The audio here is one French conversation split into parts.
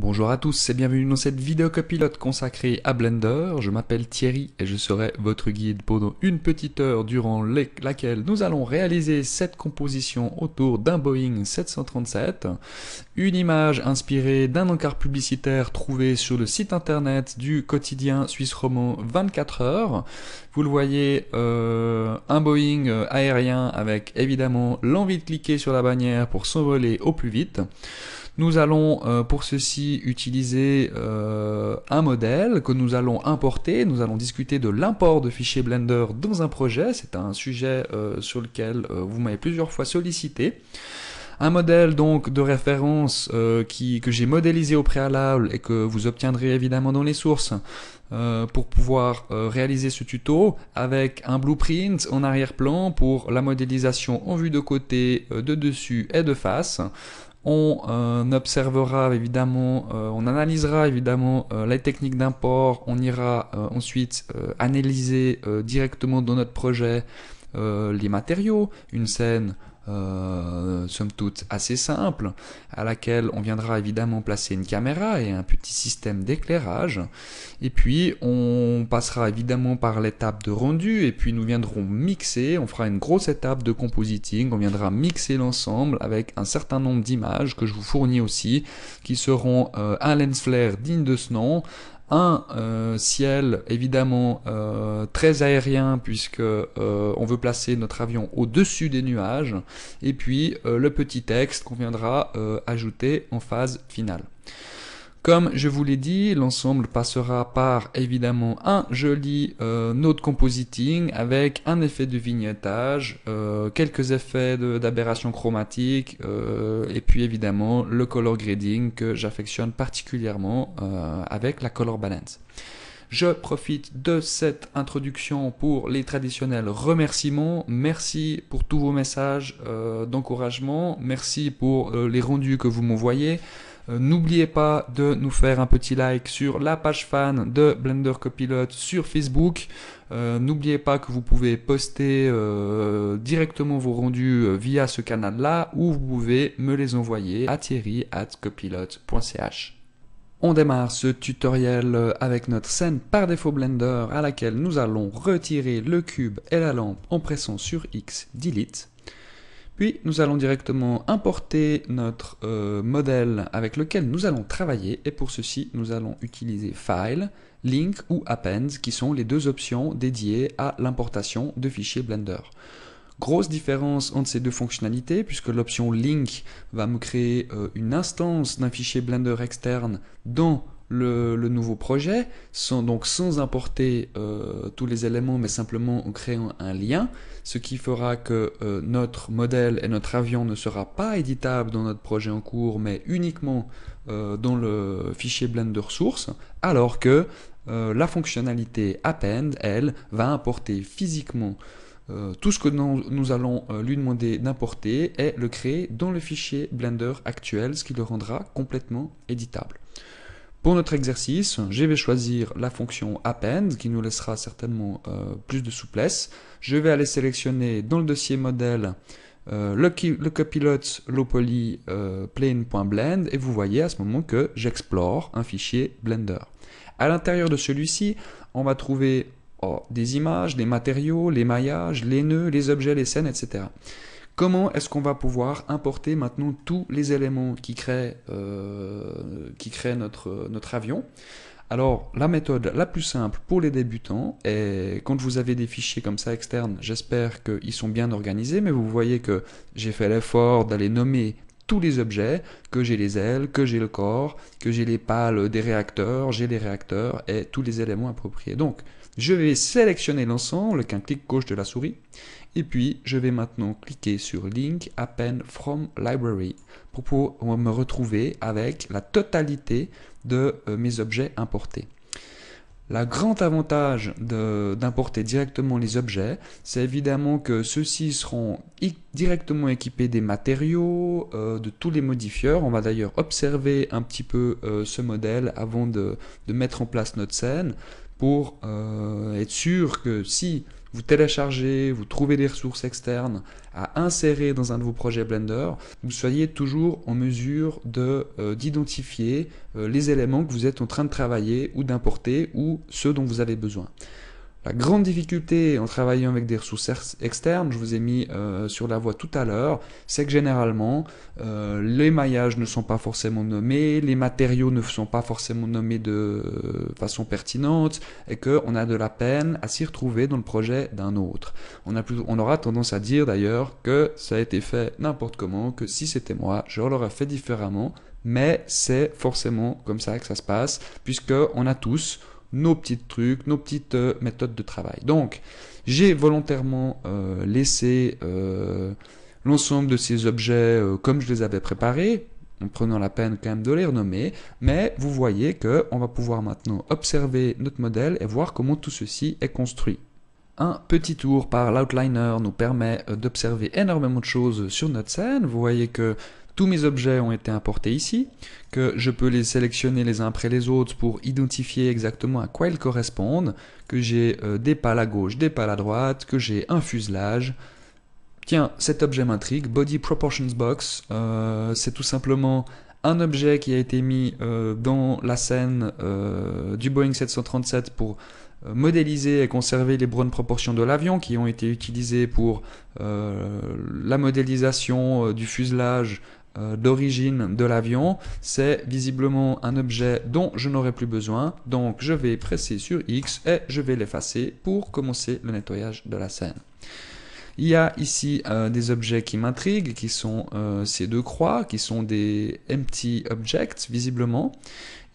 Bonjour à tous et bienvenue dans cette vidéo copilote consacrée à Blender. Je m'appelle Thierry et je serai votre guide pendant une petite heure durant laquelle nous allons réaliser cette composition autour d'un Boeing 737, une image inspirée d'un encart publicitaire trouvé sur le site internet du quotidien suisse roman 24 heures. Vous le voyez, euh, un Boeing aérien avec évidemment l'envie de cliquer sur la bannière pour s'envoler au plus vite. Nous allons euh, pour ceci utiliser euh, un modèle que nous allons importer. Nous allons discuter de l'import de fichiers Blender dans un projet. C'est un sujet euh, sur lequel vous m'avez plusieurs fois sollicité. Un modèle donc de référence qui, que j'ai modélisé au préalable et que vous obtiendrez évidemment dans les sources pour pouvoir réaliser ce tuto avec un blueprint en arrière-plan pour la modélisation en vue de côté, de dessus et de face. On euh, observera évidemment, euh, on analysera évidemment la euh, les techniques d'import, on ira ensuite analyser directement dans notre projet les matériaux, une scène euh, somme toute assez simple, à laquelle on viendra évidemment placer une caméra et un petit système d'éclairage. Et puis on passera évidemment par l'étape de rendu et puis nous viendrons mixer, on fera une grosse étape de compositing, on viendra mixer l'ensemble avec un certain nombre d'images que je vous fournis aussi, qui seront euh, un lens flare digne de ce nom, un euh, ciel évidemment euh, très aérien puisque euh, on veut placer notre avion au-dessus des nuages et puis le petit texte qu'on viendra ajouter en phase finale. Comme je vous l'ai dit, l'ensemble passera par évidemment un joli euh, note compositing avec un effet de vignettage, euh, quelques effets d'aberration chromatique euh, et puis évidemment le color grading que j'affectionne particulièrement avec la color balance. Je profite de cette introduction pour les traditionnels remerciements. Merci pour tous vos messages d'encouragement. Merci pour les rendus que vous m'envoyez. Euh, n'oubliez pas de nous faire un petit like sur la page fan de Blender Copilot sur Facebook. Euh, n'oubliez pas que vous pouvez poster euh, directement vos rendus via ce canal-là ou vous pouvez me les envoyer à thierry On démarre ce tutoriel avec notre scène par défaut Blender à laquelle nous allons retirer le cube et la lampe en pressant sur X Delete. Puis nous allons directement importer notre euh, modèle avec lequel nous allons travailler et pour ceci nous allons utiliser File, Link ou Append qui sont les deux options dédiées à l'importation de fichiers Blender. Grosse différence entre ces deux fonctionnalités puisque l'option Link va me créer euh, une instance d'un fichier Blender externe dans le, nouveau projet, sans, donc sans importer euh, tous les éléments, mais simplement en créant un lien, ce qui fera que euh, notre modèle et notre avion ne sera pas éditable dans notre projet en cours, mais uniquement euh, dans le fichier Blender source, alors que la fonctionnalité append, elle, va importer physiquement tout ce que nous allons lui demander d'importer et le créer dans le fichier Blender actuel, ce qui le rendra complètement éditable. Pour notre exercice, je vais choisir la fonction append qui nous laissera certainement euh, plus de souplesse. Je vais aller sélectionner dans le dossier modèle euh, le, le copilote euh, plane.blend et vous voyez à ce moment que j'explore un fichier Blender. À l'intérieur de celui-ci, on va trouver oh, des images, des matériaux, les maillages, les nœuds, les objets, les scènes, etc. Comment est-ce qu'on va pouvoir importer maintenant tous les éléments qui créent, euh, qui notre, notre avion alors, la méthode la plus simple pour les débutants, et quand vous avez des fichiers comme ça externes, j'espère qu'ils sont bien organisés, mais vous voyez que j'ai fait l'effort d'aller nommer tous les objets, que j'ai les ailes, que j'ai le corps, que j'ai les pales des réacteurs, j'ai les réacteurs et tous les éléments appropriés. Donc, je vais sélectionner l'ensemble qu'un clic gauche de la souris et puis, je vais maintenant cliquer sur Link Append from Library pour pouvoir me retrouver avec la totalité de euh, mes objets importés. La grand avantage d'importer directement les objets, c'est évidemment que ceux-ci seront directement équipés des matériaux, euh, de tous les modifieurs. On va d'ailleurs observer un petit peu euh, ce modèle avant de, mettre en place notre scène pour être sûr que si vous téléchargez, vous trouvez des ressources externes à insérer dans un de vos projets Blender, vous soyez toujours en mesure euh, d'identifier euh, les éléments que vous êtes en train de travailler ou d'importer ou ceux dont vous avez besoin. La grande difficulté en travaillant avec des ressources externes, je vous ai mis euh, sur la voie tout à l'heure, c'est que généralement euh, les maillages ne sont pas forcément nommés, les matériaux ne sont pas forcément nommés de euh, façon pertinente et qu'on a de la peine à s'y retrouver dans le projet d'un autre. On, a plus, on aura tendance à dire d'ailleurs que ça a été fait n'importe comment, que si c'était moi, je l'aurais fait différemment, mais c'est forcément comme ça que ça se passe, puisque on a tous, nos petits trucs, nos petites euh, méthodes de travail. Donc, j'ai volontairement euh, laissé euh, l'ensemble de ces objets comme je les avais préparés, en prenant la peine quand même de les renommer, mais vous voyez que on va pouvoir maintenant observer notre modèle et voir comment tout ceci est construit. Un petit tour par l'outliner nous permet d'observer énormément de choses sur notre scène. Vous voyez que tous mes objets ont été importés ici, que je peux les sélectionner les uns après les autres pour identifier exactement à quoi ils correspondent, que j'ai euh, des pales à gauche, des pales à droite, que j'ai un fuselage. Tiens, cet objet m'intrigue, Body Proportions Box, euh, c'est tout simplement un objet qui a été mis euh, dans la scène du Boeing 737 pour modéliser et conserver les bonnes proportions de l'avion qui ont été utilisées pour la modélisation du fuselage euh, d'origine de l'avion, c'est visiblement un objet dont je n'aurai plus besoin. Donc je vais presser sur X et je vais l'effacer pour commencer le nettoyage de la scène. Il y a ici euh, des objets qui m'intriguent, qui sont euh, ces deux croix, qui sont des empty objects, visiblement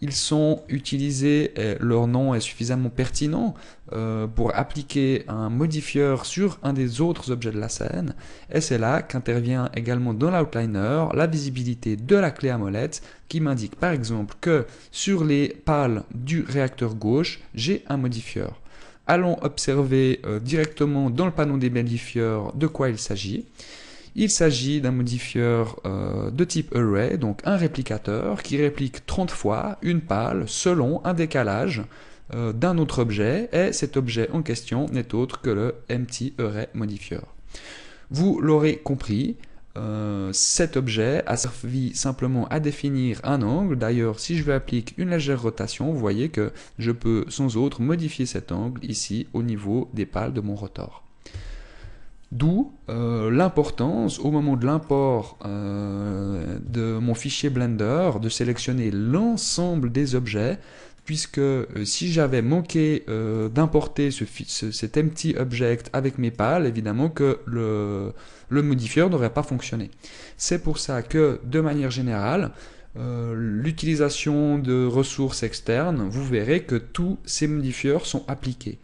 ils sont utilisés, euh, leur nom est suffisamment pertinent euh, pour appliquer un modifieur sur un des autres objets de la scène, et c'est là qu'intervient également dans l'outliner la visibilité de la clé à molette qui m'indique par exemple que sur les pales du réacteur gauche, j'ai un modifieur. Allons observer euh, directement dans le panneau des modifieurs de quoi il s'agit. Il s'agit d'un modifieur euh, de type array, donc un réplicateur qui réplique 30 fois une pâle selon un décalage euh, d'un autre objet, et cet objet en question n'est autre que le empty array modifier. Vous l'aurez compris, euh, cet objet a servi simplement à définir un angle. D'ailleurs, si je vais applique une légère rotation, vous voyez que je peux sans autre modifier cet angle ici au niveau des pales de mon rotor. D'où euh, l'importance, au moment de l'import euh, de mon fichier Blender, de sélectionner l'ensemble des objets, puisque euh, si j'avais manqué d'importer cet empty object avec mes pales, évidemment que le, le modifieur n'aurait pas fonctionné. C'est pour ça que, de manière générale, l'utilisation de ressources externes, vous verrez que tous ces modifieurs sont appliqués.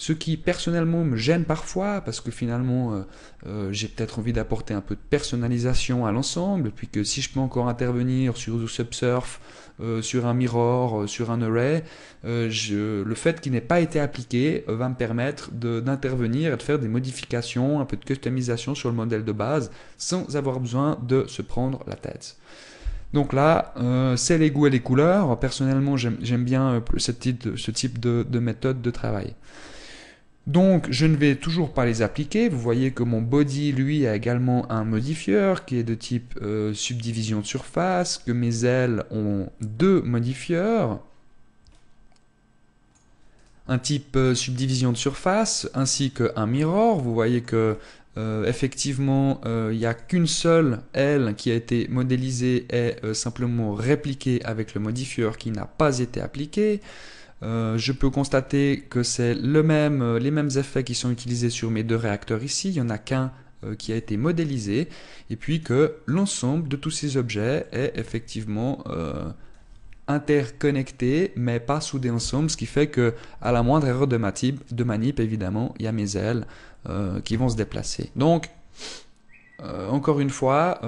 Ce qui personnellement me gêne parfois parce que finalement euh, euh, j'ai peut-être envie d'apporter un peu de personnalisation à l'ensemble, puisque si je peux encore intervenir sur du subsurf, euh, sur un mirror, sur un array, le fait qu'il n'ait pas été appliqué va me permettre d'intervenir et de faire des modifications, un peu de customisation sur le modèle de base sans avoir besoin de se prendre la tête. Donc là, c'est les goûts et les couleurs. Personnellement, j'aime bien ce type, de méthode de travail. Donc je ne vais toujours pas les appliquer. Vous voyez que mon body, lui, a également un modifieur qui est de type euh, subdivision de surface, que mes ailes ont deux modifieurs, un type euh, subdivision de surface, ainsi qu'un mirror. Vous voyez que euh, effectivement, il n'y a qu'une seule aile qui a été modélisée et simplement répliquée avec le modifieur qui n'a pas été appliqué. Euh, je peux constater que c'est euh, les mêmes effets qui sont utilisés sur mes deux réacteurs ici. Il n'y en a qu'un euh, qui a été modélisé. Et puis que l'ensemble de tous ces objets est effectivement interconnecté, mais pas soudé ensemble. Ce qui fait que à la moindre erreur de, ma type, de manip, évidemment, il y a mes ailes qui vont se déplacer. Donc, encore une fois,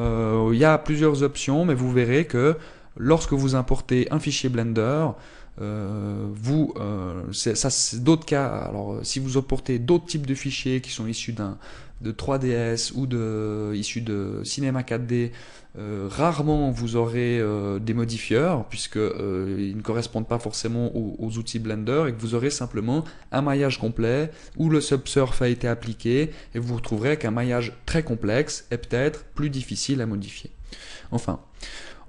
il y a plusieurs options, mais vous verrez que lorsque vous importez un fichier Blender, euh, vous, euh, ça c'est d'autres cas. Alors, euh, si vous apportez d'autres types de fichiers qui sont issus d'un de 3DS ou de issus de cinéma 4D, rarement vous aurez des modifieurs puisque ils ne correspondent pas forcément aux, outils Blender et que vous aurez simplement un maillage complet où le subsurf a été appliqué et vous retrouverez qu'un maillage très complexe est peut-être plus difficile à modifier. Enfin.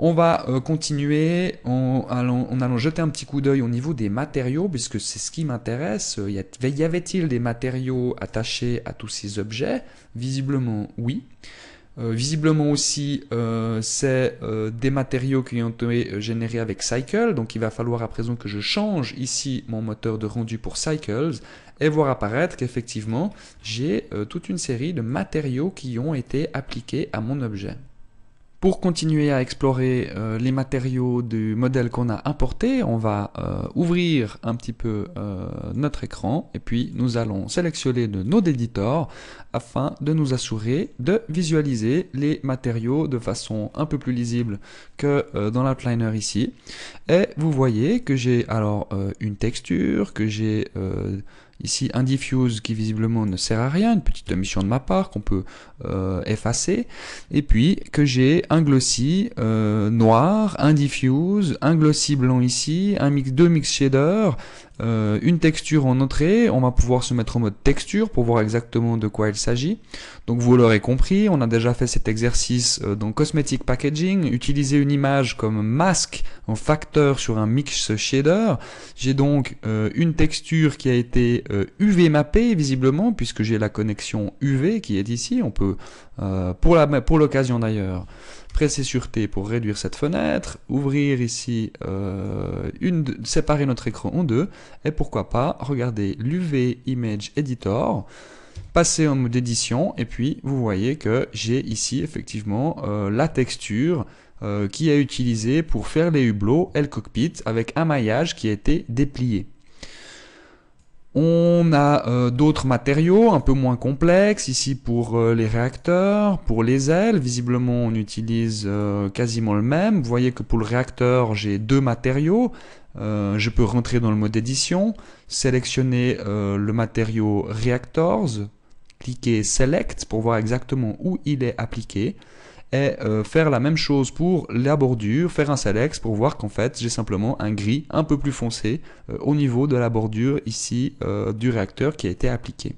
On va euh, continuer en allant, jeter un petit coup d'œil au niveau des matériaux, puisque c'est ce qui m'intéresse. Euh, y avait-il des matériaux attachés à tous ces objets Visiblement, oui. Euh, visiblement aussi, c'est des matériaux qui ont été générés avec Cycle, donc il va falloir à présent que je change ici mon moteur de rendu pour Cycles et voir apparaître qu'effectivement j'ai toute une série de matériaux qui ont été appliqués à mon objet. Pour continuer à explorer euh, les matériaux du modèle qu'on a importé, on va euh, ouvrir un petit peu euh, notre écran et puis nous allons sélectionner de node editor afin de nous assurer de visualiser les matériaux de façon un peu plus lisible que dans l'outliner ici. Et vous voyez que j'ai alors une texture, que j'ai Ici, un diffuse qui visiblement ne sert à rien, une petite omission de ma part qu'on peut euh, effacer. Et puis que j'ai un glossy euh, noir, un diffuse, un glossy blanc ici, un mix, deux mix shaders, euh, une texture en entrée, on va pouvoir se mettre en mode texture pour voir exactement de quoi il s'agit. Donc vous l'aurez compris, on a déjà fait cet exercice euh, dans Cosmetic Packaging, utiliser une image comme masque en facteur sur un mix shader. J'ai donc euh, une texture qui a été UV mappée visiblement puisque j'ai la connexion UV qui est ici, on peut, pour l'occasion pour d'ailleurs, presser sur T pour réduire cette fenêtre, ouvrir ici, euh, une, séparer notre écran en deux, et pourquoi pas regarder l'UV Image Editor, passer en mode édition, et puis vous voyez que j'ai ici effectivement euh, la texture euh, qui est utilisée pour faire les hublots et le cockpit avec un maillage qui a été déplié. On a euh, d'autres matériaux un peu moins complexes, ici pour euh, les réacteurs, pour les ailes, visiblement on utilise euh, quasiment le même. Vous voyez que pour le réacteur j'ai deux matériaux, je peux rentrer dans le mode édition, sélectionner le matériau Reactors, cliquer Select pour voir exactement où il est appliqué et euh, faire la même chose pour la bordure, faire un select pour voir qu'en fait j'ai simplement un gris un peu plus foncé euh, au niveau de la bordure ici euh, du réacteur qui a été appliqué.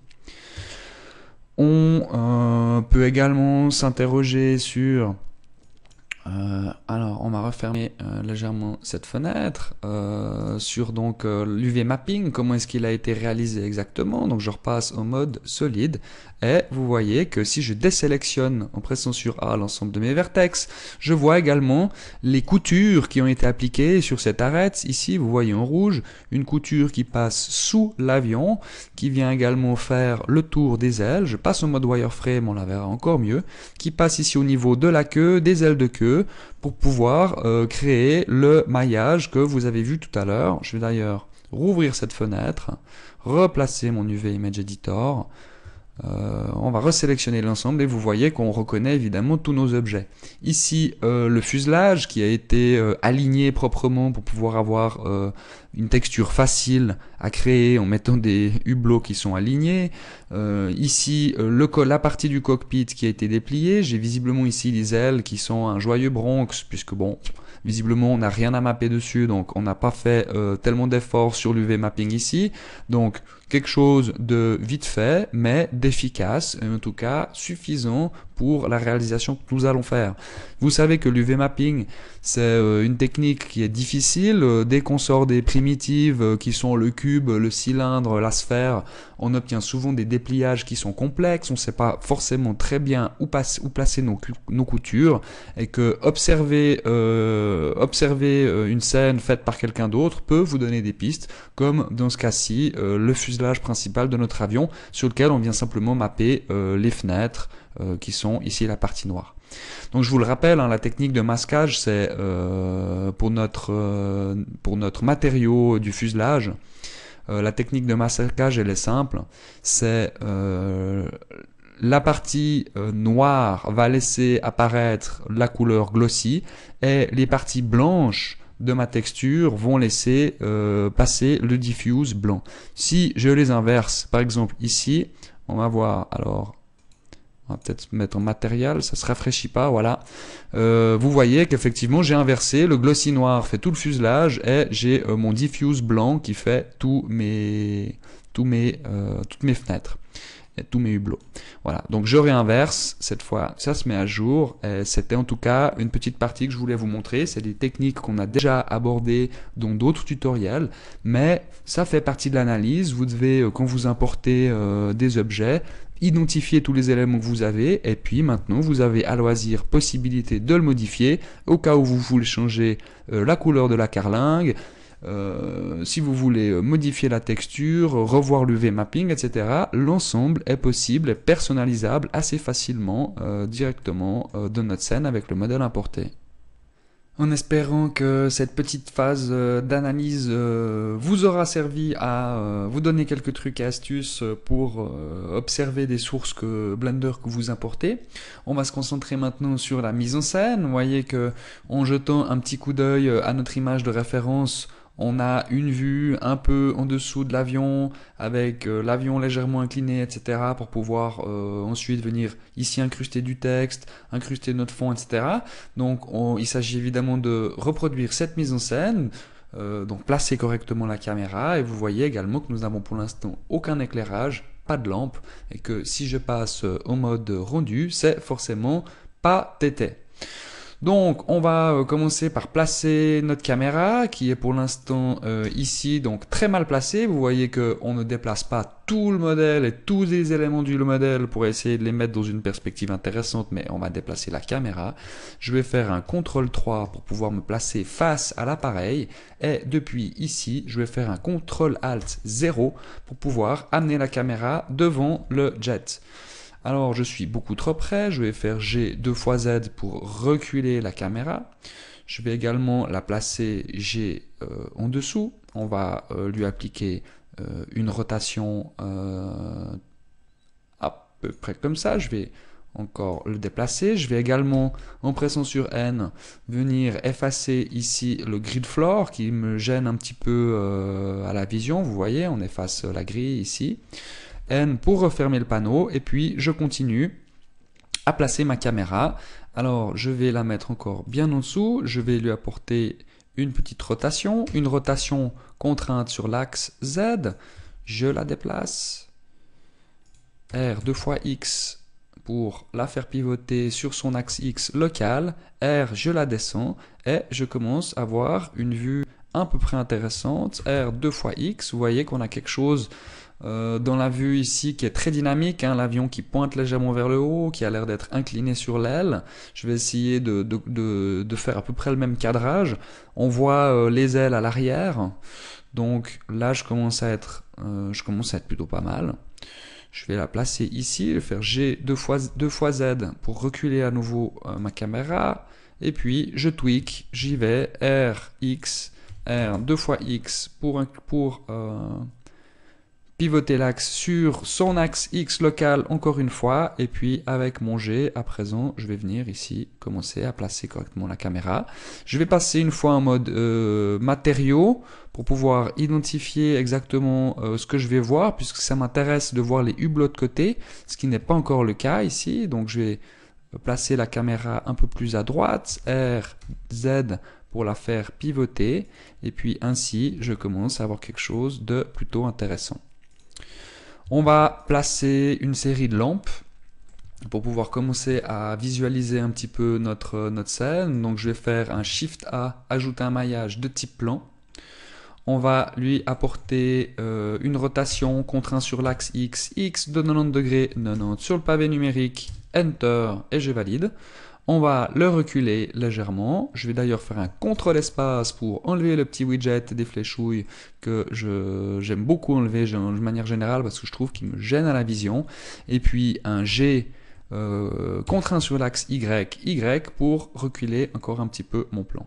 On peut également s'interroger sur... alors on va refermer légèrement cette fenêtre sur donc l'UV mapping, comment est-ce qu'il a été réalisé exactement. Donc je repasse au mode solide et vous voyez que si je désélectionne en pressant sur A l'ensemble de mes vertex, je vois également les coutures qui ont été appliquées sur cette arête. Ici, vous voyez en rouge une couture qui passe sous l'avion, qui vient également faire le tour des ailes. Je passe en mode wireframe, on la verra encore mieux, qui passe ici au niveau de la queue, des ailes de queue, pour pouvoir euh, créer le maillage que vous avez vu tout à l'heure. Je vais d'ailleurs rouvrir cette fenêtre, replacer mon UV Image Editor, euh, on va resélectionner l'ensemble et vous voyez qu'on reconnaît évidemment tous nos objets. Ici, euh, le fuselage qui a été euh, aligné proprement pour pouvoir avoir une texture facile à créer en mettant des hublots qui sont alignés. ici, le la partie du cockpit qui a été dépliée. J'ai visiblement ici les ailes qui sont un joyeux bronx puisque bon, visiblement on n'a rien à mapper dessus donc on n'a pas fait tellement d'efforts sur l'UV mapping ici. Donc quelque chose de vite fait, mais d'efficace, en tout cas suffisant pour la réalisation que nous allons faire. Vous savez que l'UV mapping, c'est euh, une technique qui est difficile. Euh, dès qu'on sort des primitives euh, qui sont le cube, le cylindre, la sphère, on obtient souvent des dépliages qui sont complexes. On sait pas forcément très bien où, passe, placer nos, coutures et que observer, observer une scène faite par quelqu'un d'autre peut vous donner des pistes, comme dans ce cas-ci, le fuselage principal de notre avion sur lequel on vient simplement mapper euh, les fenêtres euh, qui sont ici la partie noire. Donc je vous le rappelle, hein, la technique de masquage, c'est euh, pour, notre, pour notre matériau du fuselage, la technique de masquage, elle est simple, c'est la partie noire va laisser apparaître la couleur glossy et les parties blanches de ma texture vont laisser euh, passer le diffuse blanc. Si je les inverse, par exemple ici, on va voir, alors on va peut-être mettre en matériel, ça se rafraîchit pas, voilà. Euh, vous voyez qu'effectivement j'ai inversé, le glossy noir fait tout le fuselage et j'ai euh, mon diffuse blanc qui fait tous mes, tous mes, toutes mes fenêtres tous mes hublots. Voilà, donc je réinverse cette fois, ça se met à jour. C'était en tout cas une petite partie que je voulais vous montrer. C'est des techniques qu'on a déjà abordées dans d'autres tutoriels, mais ça fait partie de l'analyse. Vous devez, euh, quand vous importez euh, des objets, identifier tous les éléments que vous avez et puis maintenant vous avez à loisir possibilité de le modifier au cas où vous voulez changer euh, la couleur de la carlingue, euh, si vous voulez euh, modifier la texture, revoir l'UV mapping, etc., l'ensemble est possible, et personnalisable assez facilement euh, directement de notre scène avec le modèle importé. En espérant que cette petite phase d'analyse vous aura servi à vous donner quelques trucs et astuces pour observer des sources que Blender que vous importez. On va se concentrer maintenant sur la mise en scène. Vous voyez que en jetant un petit coup d'œil à notre image de référence, on a une vue un peu en dessous de l'avion, avec euh, l'avion légèrement incliné, etc., pour pouvoir euh, ensuite venir ici incruster du texte, incruster notre fond, etc. Donc il s'agit évidemment de reproduire cette mise en scène, euh, donc placer correctement la caméra, et vous voyez également que nous n'avons pour l'instant aucun éclairage, pas de lampe, et que si je passe au mode rendu, c'est forcément pas tété. Donc on va euh, commencer par placer notre caméra qui est pour l'instant euh, ici donc très mal placée. Vous voyez qu'on ne déplace pas tout le modèle et tous les éléments du modèle pour essayer de les mettre dans une perspective intéressante mais on va déplacer la caméra. Je vais faire un CTRL 3 pour pouvoir me placer face à l'appareil et depuis ici je vais faire un CTRL ALT 0 pour pouvoir amener la caméra devant le jet. Alors je suis beaucoup trop près, je vais faire G 2 fois Z pour reculer la caméra. Je vais également la placer G euh, en dessous. On va euh, lui appliquer euh, une rotation à peu près comme ça. Je vais encore le déplacer. Je vais également, en pressant sur N, venir effacer ici le grid floor qui me gêne un petit peu à la vision. Vous voyez, on efface la grille ici. N pour refermer le panneau et puis je continue à placer ma caméra. Alors je vais la mettre encore bien en dessous, je vais lui apporter une petite rotation, une rotation contrainte sur l'axe Z, je la déplace, R 2 fois X pour la faire pivoter sur son axe X local, R je la descends et je commence à avoir une vue un peu près intéressante, R 2 fois X, vous voyez qu'on a quelque chose euh, dans la vue ici qui est très dynamique, hein, l'avion qui pointe légèrement vers le haut, qui a l'air d'être incliné sur l'aile. Je vais essayer de, faire à peu près le même cadrage. On voit euh, les ailes à l'arrière. Donc là, je commence à être, euh, je commence à être plutôt pas mal. Je vais la placer ici, je vais faire G deux fois, deux fois Z pour reculer à nouveau ma caméra. Et puis, je tweak, j'y vais, R, X, R, deux fois X pour, pour pivoter l'axe sur son axe X local encore une fois, et puis avec mon G, à présent, je vais venir ici commencer à placer correctement la caméra. Je vais passer une fois en mode euh, matériau matériaux pour pouvoir identifier exactement euh, ce que je vais voir, puisque ça m'intéresse de voir les hublots de côté, ce qui n'est pas encore le cas ici, donc je vais placer la caméra un peu plus à droite, R, Z pour la faire pivoter, et puis ainsi je commence à avoir quelque chose de plutôt intéressant. On va placer une série de lampes pour pouvoir commencer à visualiser un petit peu notre, euh, notre scène. Donc je vais faire un Shift A, ajouter un maillage de type plan. On va lui apporter euh, une rotation, contraint sur l'axe X, X de 90 degrés, 90 sur le pavé numérique, Enter, et je valide. On va le reculer légèrement. Je vais d'ailleurs faire un contrôle espace pour enlever le petit widget des fléchouilles que j'aime beaucoup enlever de manière générale parce que je trouve qu'il me gêne à la vision. Et puis un G euh, contraint sur l'axe Y, Y pour reculer encore un petit peu mon plan.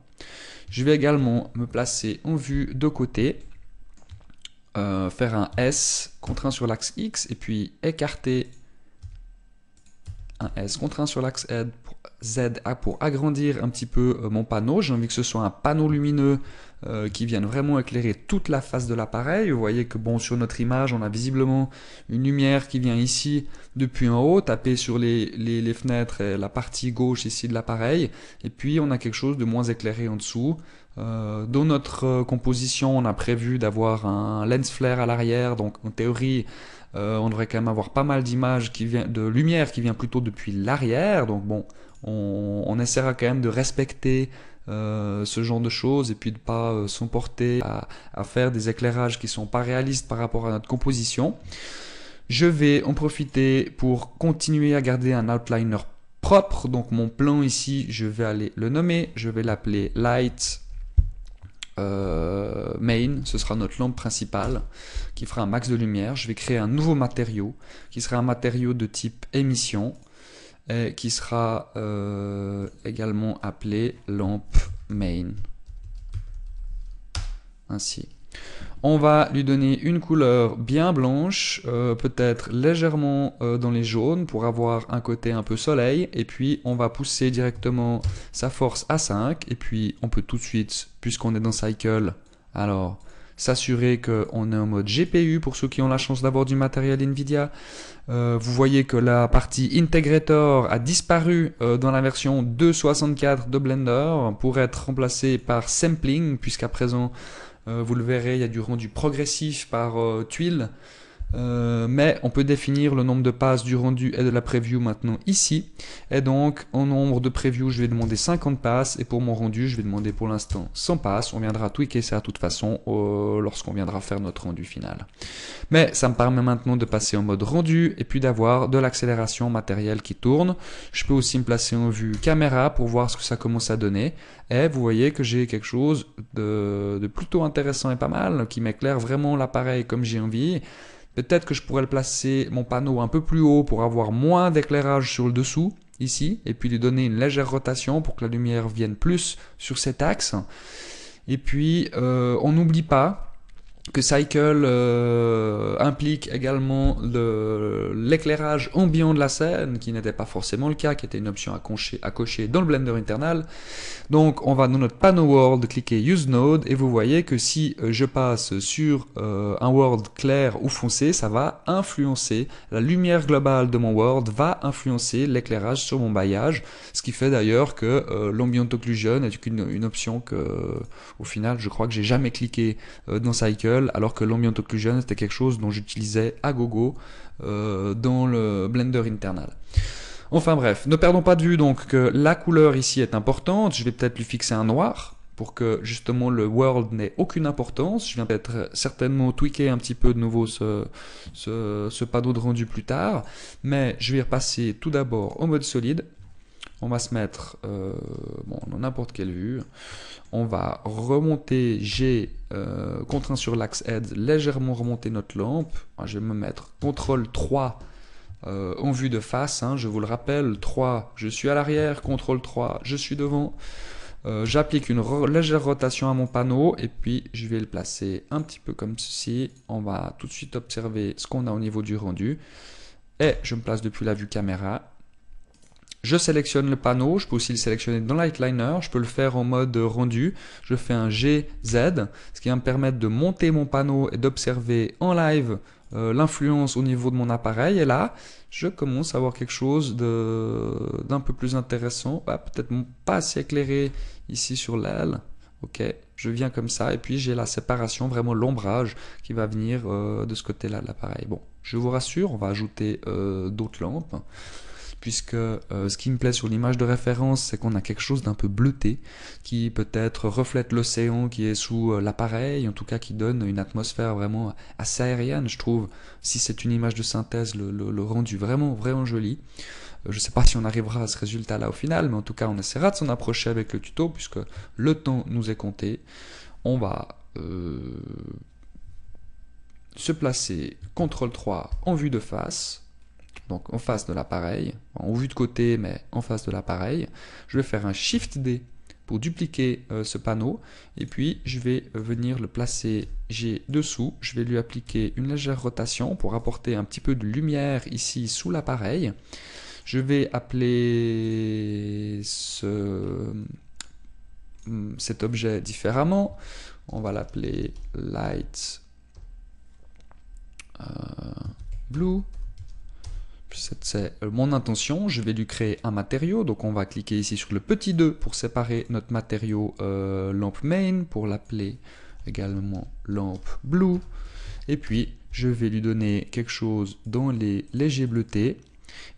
Je vais également me placer en vue de côté. Euh, faire un S contraint sur l'axe X et puis écarter un S contraint sur l'axe Z ZA pour agrandir un petit peu euh, mon panneau. J'ai envie que ce soit un panneau lumineux euh, qui vienne vraiment éclairer toute la face de l'appareil. Vous voyez que bon sur notre image, on a visiblement une lumière qui vient ici depuis en haut, taper sur les, fenêtres et la partie gauche ici de l'appareil. Et puis on a quelque chose de moins éclairé en dessous. Euh, dans notre composition, on a prévu d'avoir un lens flare à l'arrière, donc en théorie, on devrait quand même avoir pas mal d'images qui viennent de lumière qui vient plutôt depuis l'arrière. Donc bon, on, essaiera quand même de respecter euh, ce genre de choses et puis de pas euh, s'emporter à, faire des éclairages qui ne sont pas réalistes par rapport à notre composition. Je vais en profiter pour continuer à garder un outliner propre. Donc mon plan ici, je vais aller le nommer, je vais l'appeler light euh, main, ce sera notre lampe principale qui fera un max de lumière. Je vais créer un nouveau matériau qui sera un matériau de type émission et euh, qui sera euh, également appelé lampe main. Ainsi. On va lui donner une couleur bien blanche, euh, peut-être légèrement dans les jaunes pour avoir un côté un peu soleil. Et puis on va pousser directement sa force à 5. Et puis on peut tout de suite, puisqu'on est dans Cycle, alors s'assurer qu'on est en mode GPU pour ceux qui ont la chance d'avoir du matériel NVIDIA. Euh, vous voyez que la partie Integrator a disparu euh, dans la version 2.64 de Blender pour être remplacée par Sampling, puisqu'à présent, euh, vous le verrez, il y a du rendu progressif par tuile. Euh, mais on peut définir le nombre de passes du rendu et de la preview maintenant ici. Et donc, en nombre de preview, je vais demander 50 passes. Et pour mon rendu, je vais demander pour l'instant 100 passes. On viendra tweaker ça de toute façon euh, lorsqu'on viendra faire notre rendu final. Mais ça me permet maintenant de passer en mode rendu et puis d'avoir de l'accélération matérielle qui tourne. Je peux aussi me placer en vue caméra pour voir ce que ça commence à donner. Et vous voyez que j'ai quelque chose de plutôt intéressant et pas mal qui m'éclaire vraiment l'appareil comme j'ai envie. Peut-être que je pourrais placer mon panneau un peu plus haut pour avoir moins d'éclairage sur le dessous, ici, et puis lui donner une légère rotation pour que la lumière vienne plus sur cet axe. Et puis, euh, on n'oublie pas que Cycle euh, implique également l'éclairage ambiant de la scène, qui n'était pas forcément le cas, qui était une option à, cocher dans le Blender internal. Donc on va dans notre panneau World cliquer Use Node, et vous voyez que si euh, je passe sur euh, un World clair ou foncé, ça va influencer, la lumière globale de mon World va influencer l'éclairage sur mon baillage, ce qui fait d'ailleurs que l'ambient occlusion est une, une, option que, au final, je crois que j'ai jamais cliqué dans Cycle, alors que l'ambient occlusion, c'était quelque chose dont j'utilisais à gogo euh, dans le Blender internal. Enfin bref, ne perdons pas de vue donc que la couleur ici est importante, je vais peut-être lui fixer un noir, pour que justement le world n'ait aucune importance. Je viens peut-être certainement tweaker un petit peu de nouveau ce, ce, ce, panneau de rendu plus tard, mais je vais repasser tout d'abord au mode solide. On va se mettre euh, bon, dans n'importe quelle vue. On va remonter j'ai euh, contraint sur l'axe head, légèrement remonter notre lampe. Ah, je vais me mettre CTRL 3 euh, en vue de face. Hein, je vous le rappelle, 3, je suis à l'arrière, CTRL 3, je suis devant. J'applique une légère rotation à mon panneau et puis je vais le placer un petit peu comme ceci. On va tout de suite observer ce qu'on a au niveau du rendu. Et je me place depuis la vue caméra je sélectionne le panneau, je peux aussi le sélectionner dans l'Ightliner, je peux le faire en mode rendu, je fais un GZ, ce qui va me permettre de monter mon panneau et d'observer en live euh, l'influence au niveau de mon appareil. Et là, je commence à avoir quelque chose d'un peu plus intéressant, ah, peut-être pas assez éclairé ici sur l'aile. Ok, je viens comme ça et puis j'ai la séparation, vraiment l'ombrage qui va venir euh, de ce côté-là de l'appareil. Bon, je vous rassure, on va ajouter euh, d'autres lampes puisque euh, ce qui me plaît sur l'image de référence, c'est qu'on a quelque chose d'un peu bleuté, qui peut-être reflète l'océan qui est sous euh, l'appareil, en tout cas qui donne une atmosphère vraiment assez aérienne, je trouve. Si c'est une image de synthèse, le, rendu vraiment, vraiment joli. Euh, je ne sais pas si on arrivera à ce résultat-là au final, mais en tout cas, on essaiera de s'en approcher avec le tuto, puisque le temps nous est compté. On va se placer CTRL 3 en vue de face donc en face de l'appareil, en vue de côté, mais en face de l'appareil. Je vais faire un Shift D pour dupliquer euh, ce panneau, et puis je vais venir le placer G dessous. Je vais lui appliquer une légère rotation pour apporter un petit peu de lumière ici sous l'appareil. Je vais appeler ce, hmm, cet objet différemment. On va l'appeler Light euh, Blue c'est euh, mon intention, je vais lui créer un matériau, donc on va cliquer ici sur le petit 2 pour séparer notre matériau euh, lampe main, pour l'appeler également lampe blue, et puis je vais lui donner quelque chose dans les légers bleutés,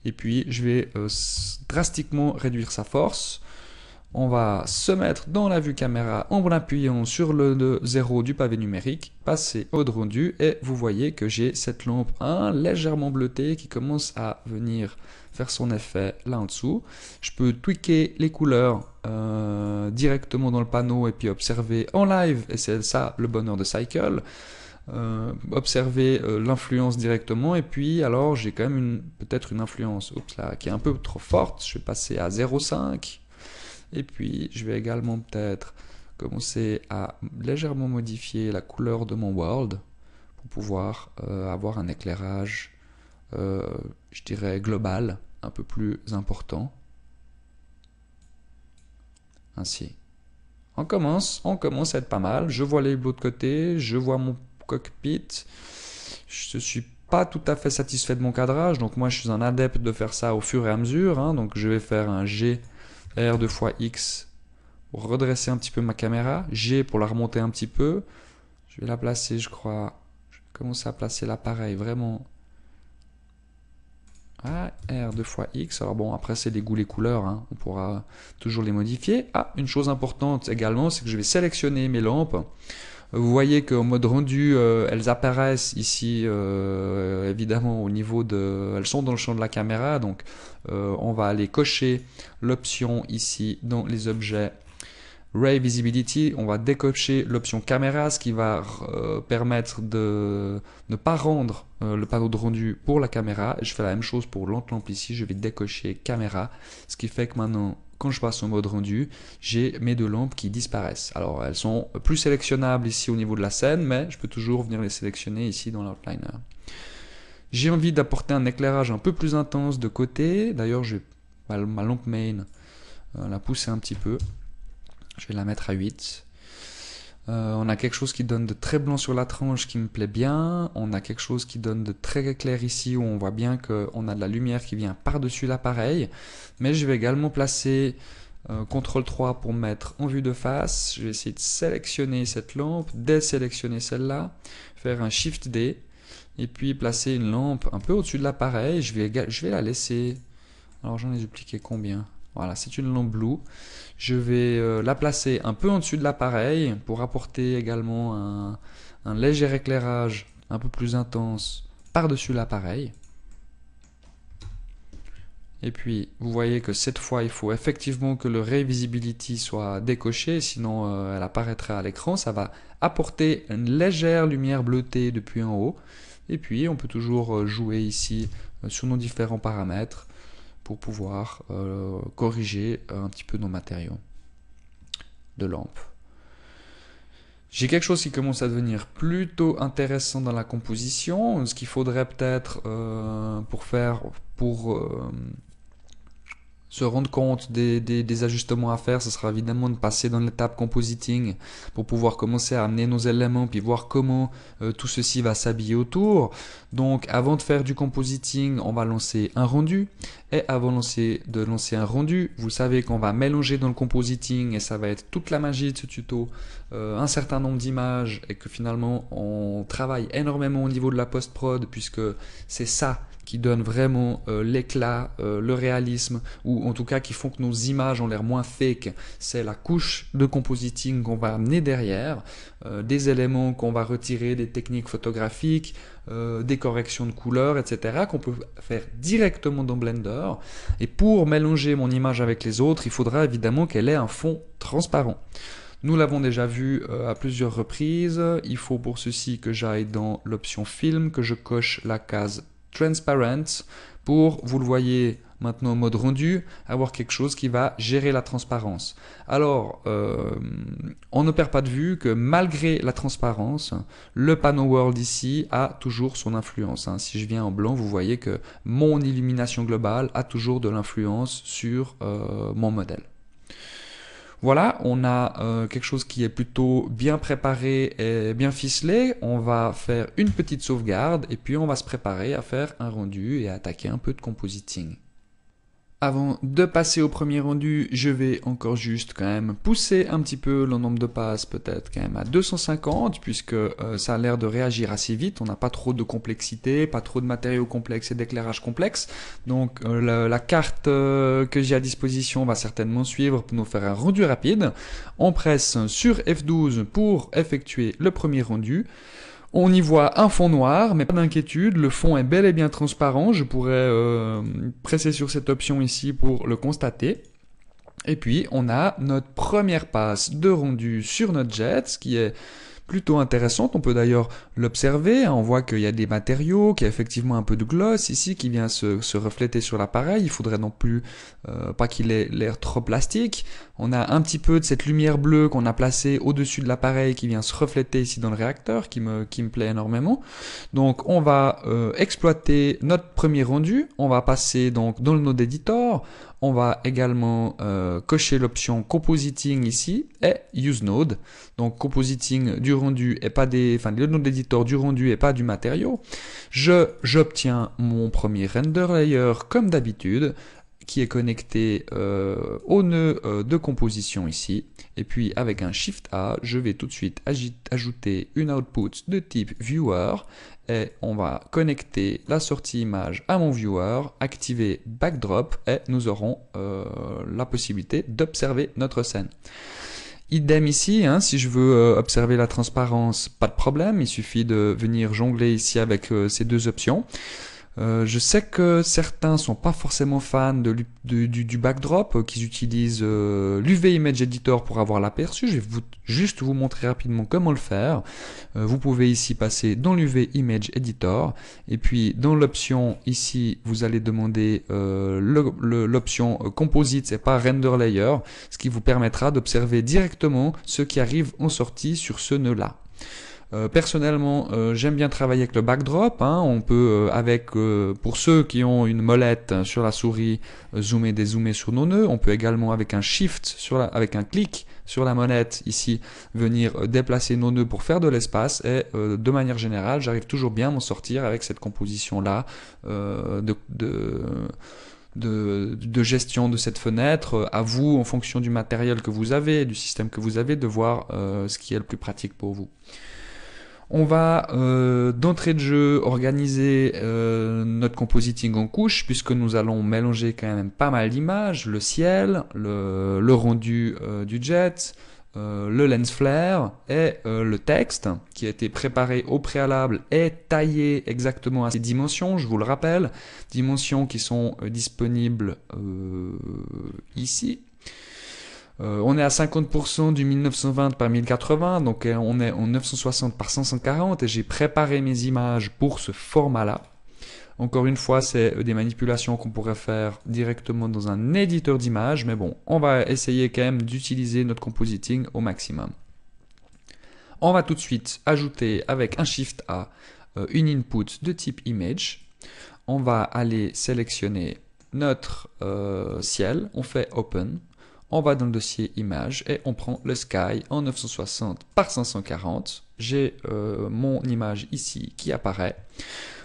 et puis je vais euh, drastiquement réduire sa force, on va se mettre dans la vue caméra en appuyant sur le 0 du pavé numérique, passer au rendu et vous voyez que j'ai cette lampe 1 hein, légèrement bleutée qui commence à venir faire son effet là en dessous. Je peux tweaker les couleurs euh, directement dans le panneau et puis observer en live, et c'est ça le bonheur de Cycle. Euh, observer euh, l'influence directement et puis alors j'ai quand même peut-être une influence qui est un peu trop forte, je vais passer à 0,5 et puis, je vais également peut-être commencer à légèrement modifier la couleur de mon world pour pouvoir euh, avoir un éclairage, euh, je dirais, global, un peu plus important. Ainsi. On commence, on commence à être pas mal. Je vois les de côté, je vois mon cockpit. Je ne suis pas tout à fait satisfait de mon cadrage, donc moi je suis un adepte de faire ça au fur et à mesure. Hein. donc je vais faire un G R 2 fois X pour redresser un petit peu ma caméra, G pour la remonter un petit peu. Je vais la placer, je crois. Je vais commencer à placer l'appareil vraiment. Ah, R 2 fois X. Alors bon, après c'est les goûts, les couleurs, hein. on pourra toujours les modifier. Ah, une chose importante également, c'est que je vais sélectionner mes lampes. Vous voyez qu'en mode rendu, euh, elles apparaissent ici, euh, évidemment, au niveau de... Elles sont dans le champ de la caméra, donc euh, on va aller cocher l'option ici dans les objets Ray Visibility. On va décocher l'option caméra, ce qui va permettre de ne pas rendre le panneau de rendu pour la caméra. Je fais la même chose pour l'entre-lampe ici, je vais décocher caméra, ce qui fait que maintenant quand je passe au mode rendu, j'ai mes deux lampes qui disparaissent. Alors elles sont plus sélectionnables ici au niveau de la scène, mais je peux toujours venir les sélectionner ici dans l'outliner. J'ai envie d'apporter un éclairage un peu plus intense de côté. D'ailleurs, je ma, lampe main euh, la pousser un petit peu. Je vais la mettre à 8. Euh, on a quelque chose qui donne de très blanc sur la tranche qui me plaît bien. On a quelque chose qui donne de très clair ici où on voit bien qu'on a de la lumière qui vient par-dessus l'appareil. Mais je vais également placer euh, CTRL 3 pour mettre en vue de face. Je vais essayer de sélectionner cette lampe, désélectionner celle-là, faire un Shift D et puis placer une lampe un peu au-dessus de l'appareil. Je vais, je vais la laisser. Alors j'en ai dupliqué combien voilà, c'est une lampe blue. Je vais euh, la placer un peu en dessus de l'appareil pour apporter également un, léger éclairage un peu plus intense par-dessus l'appareil. Et puis, vous voyez que cette fois, il faut effectivement que le Ray Visibility soit décoché, sinon euh, elle apparaîtra à l'écran. Ça va apporter une légère lumière bleutée depuis en haut. Et puis, on peut toujours euh, jouer ici sur nos différents paramètres pour pouvoir euh, corriger un petit peu nos matériaux de lampe. J'ai quelque chose qui commence à devenir plutôt intéressant dans la composition, ce qu'il faudrait peut-être euh, pour faire, pour euh, se rendre compte des, ajustements à faire, ce sera évidemment de passer dans l'étape compositing pour pouvoir commencer à amener nos éléments puis voir comment euh, tout ceci va s'habiller autour. Donc avant de faire du compositing, on va lancer un rendu et avant lancer, de lancer un rendu, vous savez qu'on va mélanger dans le compositing et ça va être toute la magie de ce tuto, euh, un certain nombre d'images et que finalement on travaille énormément au niveau de la post-prod puisque c'est ça qui donnent vraiment euh, l'éclat, euh, le réalisme, ou en tout cas qui font que nos images ont l'air moins fake. C'est la couche de compositing qu'on va amener derrière, euh, des éléments qu'on va retirer des techniques photographiques, des corrections de couleurs, etc., qu'on peut faire directement dans Blender. Et pour mélanger mon image avec les autres, il faudra évidemment qu'elle ait un fond transparent. Nous l'avons déjà vu à plusieurs reprises. Il faut pour ceci que j'aille dans l'option film, que je coche la case transparent pour, vous le voyez maintenant en mode rendu, avoir quelque chose qui va gérer la transparence. Alors, euh, on ne perd pas de vue que malgré la transparence, le panneau World ici a toujours son influence. Hein. Si je viens en blanc, vous voyez que mon illumination globale a toujours de l'influence sur euh, mon modèle voilà, on a euh, quelque chose qui est plutôt bien préparé et bien ficelé. On va faire une petite sauvegarde et puis on va se préparer à faire un rendu et à attaquer un peu de compositing. Avant de passer au premier rendu, je vais encore juste quand même pousser un petit peu le nombre de passes, peut-être quand même à 250, puisque euh, ça a l'air de réagir assez vite. On n'a pas trop de complexité, pas trop de matériaux complexes et d'éclairage complexe. Donc euh, la, carte euh, que j'ai à disposition va certainement suivre pour nous faire un rendu rapide. On presse sur F12 pour effectuer le premier rendu. On y voit un fond noir, mais pas d'inquiétude, le fond est bel et bien transparent, je pourrais euh, presser sur cette option ici pour le constater. Et puis on a notre première passe de rendu sur notre jet, ce qui est plutôt intéressante. On peut d'ailleurs l'observer. On voit qu'il y a des matériaux, qu'il y a effectivement un peu de gloss ici qui vient se, refléter sur l'appareil. Il faudrait non plus euh, pas qu'il ait l'air trop plastique. On a un petit peu de cette lumière bleue qu'on a placée au-dessus de l'appareil qui vient se refléter ici dans le réacteur, qui me, qui me plaît énormément. Donc on va euh, exploiter notre premier rendu. On va passer donc dans le node editor. On va également euh, cocher l'option compositing ici et use node. Donc compositing du rendu et pas des, enfin le node editor du rendu et pas du matériau. Je j'obtiens mon premier render layer comme d'habitude qui est connecté euh, au nœud euh, de composition ici. Et puis avec un Shift A, je vais tout de suite ajouter une output de type Viewer et on va connecter la sortie image à mon viewer, activer backdrop et nous aurons euh, la possibilité d'observer notre scène. Idem ici, hein, si je veux euh, observer la transparence, pas de problème, il suffit de venir jongler ici avec euh, ces deux options. Euh, je sais que certains sont pas forcément fans du, backdrop, euh, qu'ils utilisent euh, l'UV Image Editor pour avoir l'aperçu. Je vais juste vous montrer rapidement comment le faire. vous pouvez ici passer dans l'UV Image Editor, et puis dans l'option ici, vous allez demander l'option Composite, et pas Render Layer, ce qui vous permettra d'observer directement ce qui arrive en sortie sur ce nœud-là. Euh, personnellement, euh, j'aime bien travailler avec le backdrop. Hein. On peut, euh, avec, pour ceux qui ont une molette sur la souris, zoomer, dézoomer sur nos nœuds. On peut également, avec un shift, sur avec un clic sur la molette ici, venir déplacer nos nœuds pour faire de l'espace. Et de manière générale, j'arrive toujours bien à m'en sortir avec cette composition-là de, gestion de cette fenêtre, à vous, en fonction du matériel que vous avez, du système que vous avez, de voir ce qui est le plus pratique pour vous. On va euh, d'entrée de jeu organiser euh, notre compositing en couches puisque nous allons mélanger quand même pas mal d'images, le ciel, le, rendu euh, du jet, le lens flare et le texte qui a été préparé au préalable et taillé exactement à ces dimensions, je vous le rappelle, dimensions qui sont disponibles ici. Euh, on est à 50% du 1920 par 1080, donc euh, on est en 960 par 540 et j'ai préparé mes images pour ce format-là. Encore une fois, c'est euh, des manipulations qu'on pourrait faire directement dans un éditeur d'images, mais bon, on va essayer quand même d'utiliser notre compositing au maximum. On va tout de suite ajouter avec un Shift A une input de type image. On va aller sélectionner notre ciel, on fait open, on va dans le dossier images et on prend le sky en 960 par 540. J'ai euh, mon image ici qui apparaît.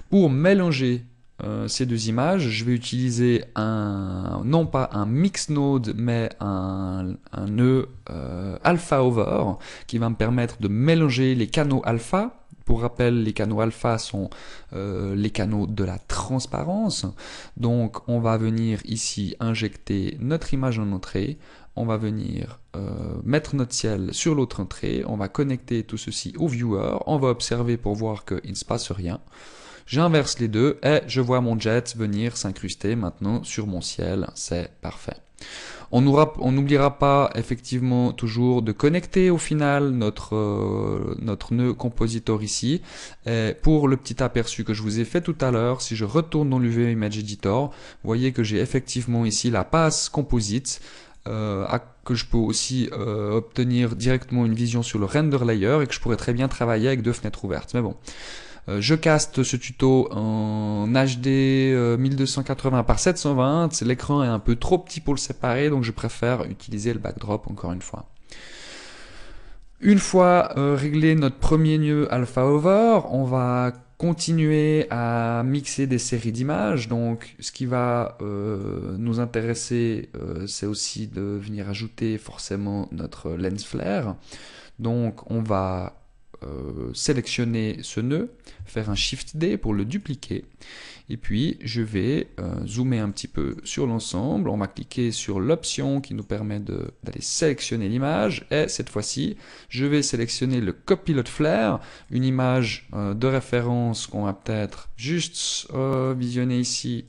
Pour mélanger euh, ces deux images, je vais utiliser un, non pas un mix node, mais un, nœud euh, alpha over qui va me permettre de mélanger les canaux alpha pour rappel, les canaux alpha sont euh, les canaux de la transparence. Donc on va venir ici injecter notre image en entrée, on va venir euh, mettre notre ciel sur l'autre entrée, on va connecter tout ceci au viewer, on va observer pour voir qu'il ne se passe rien. J'inverse les deux et je vois mon jet venir s'incruster maintenant sur mon ciel, c'est parfait. On n'oubliera pas effectivement toujours de connecter au final notre, euh, notre nœud compositor ici. pour le petit aperçu que je vous ai fait tout à l'heure, si je retourne dans l'UV Image Editor, vous voyez que j'ai effectivement ici la passe composite euh, que je peux aussi euh, obtenir directement une vision sur le render layer et que je pourrais très bien travailler avec deux fenêtres ouvertes. Mais bon, euh, je caste ce tuto en HD 1280 euh, par 720. L'écran est un peu trop petit pour le séparer, donc je préfère utiliser le backdrop encore une fois. Une fois euh, réglé notre premier nœud alpha over, on va continuer à mixer des séries d'images. Donc ce qui va nous intéresser, c'est aussi de venir ajouter forcément notre lens flare. Donc on va euh, sélectionner ce nœud, faire un Shift D pour le dupliquer, et puis je vais euh, zoomer un petit peu sur l'ensemble, on va cliquer sur l'option qui nous permet d'aller sélectionner l'image, et cette fois-ci, je vais sélectionner le Copilot Flare, une image euh, de référence qu'on va peut-être juste visionner ici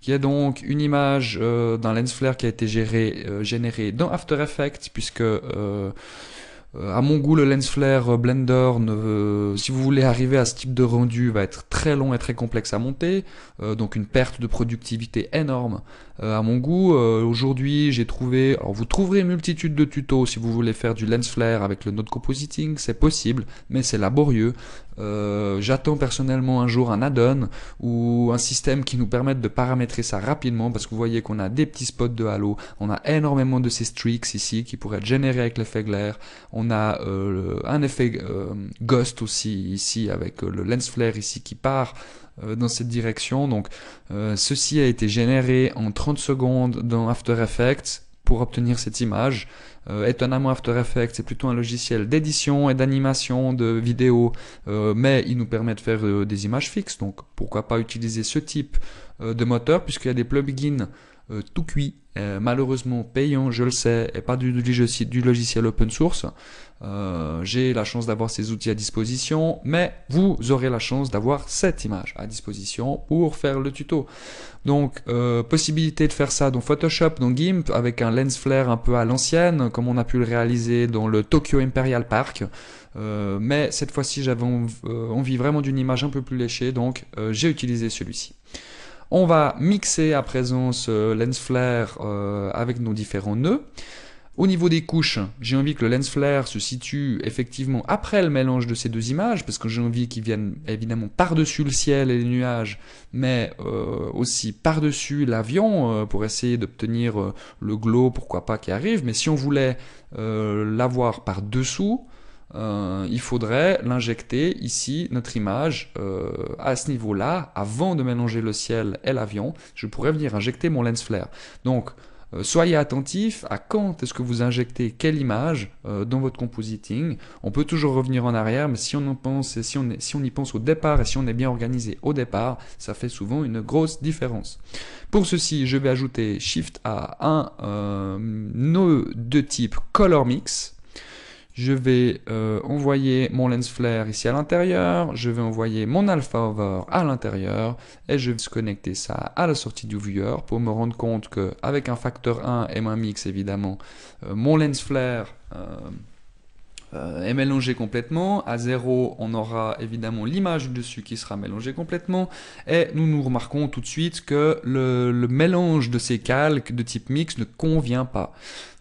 qui a donc une image d'un lens flare qui a été géré, générée dans After Effects, puisque euh, à mon goût, le lens flare euh, Blender, si vous voulez arriver à ce type de rendu, va être très long et très complexe à monter, euh, donc une perte de productivité énorme euh, à mon goût. Euh, aujourd'hui, j'ai trouvé... Alors, vous trouverez multitude de tutos si vous voulez faire du lens flare avec le node compositing, c'est possible, mais c'est laborieux. Euh, j'attends personnellement un jour un add-on ou un système qui nous permette de paramétrer ça rapidement parce que vous voyez qu'on a des petits spots de halo, on a énormément de ces streaks ici qui pourraient être générés avec l'effet glare, on a un effet ghost aussi ici avec le lens flare ici qui part euh, dans cette direction. Donc euh, ceci a été généré en 30 secondes dans After Effects pour obtenir cette image. Euh, étonnamment, After Effects c'est plutôt un logiciel d'édition et d'animation de vidéos, mais il nous permet de faire des images fixes. Donc, pourquoi pas utiliser ce type de moteur puisqu'il y a des plugins euh, tout cuit, euh, malheureusement payant, je le sais, et pas du, du logiciel open source. Euh, j'ai la chance d'avoir ces outils à disposition, mais vous aurez la chance d'avoir cette image à disposition pour faire le tuto. Donc, possibilité de faire ça dans Photoshop, dans GIMP, avec un lens flare un peu à l'ancienne, comme on a pu le réaliser dans le Tokyo Imperial Park. mais cette fois-ci, j'avais envie vraiment d'une image un peu plus léchée, donc j'ai utilisé celui-ci. On va mixer à présent ce lens flare euh, avec nos différents nœuds. Au niveau des couches, j'ai envie que le lens flare se situe effectivement après le mélange de ces deux images, parce que j'ai envie qu'il vienne évidemment par-dessus le ciel et les nuages, mais euh, aussi par-dessus l'avion euh, pour essayer d'obtenir le glow, pourquoi pas, qui arrive. Mais si on voulait l'avoir par-dessous, euh, il faudrait l'injecter ici, notre image, euh, à ce niveau-là, avant de mélanger le ciel et l'avion, je pourrais venir injecter mon lens flare. Donc, euh, soyez attentif à quand est-ce que vous injectez quelle image dans votre compositing. On peut toujours revenir en arrière, mais si on pense, si on, si on y pense au départ et si on est bien organisé au départ, ça fait souvent une grosse différence. Pour ceci, je vais ajouter Shift à un nœud de type Color Mix je vais euh, envoyer mon lens flare ici à l'intérieur, je vais envoyer mon alpha over à l'intérieur et je vais se connecter ça à la sortie du viewer pour me rendre compte que avec un facteur 1 et un mix évidemment, euh, mon lens flare euh, euh, est mélangé complètement. À 0, on aura évidemment l'image dessus qui sera mélangée complètement. Et nous nous remarquons tout de suite que le, mélange de ces calques de type mix ne convient pas.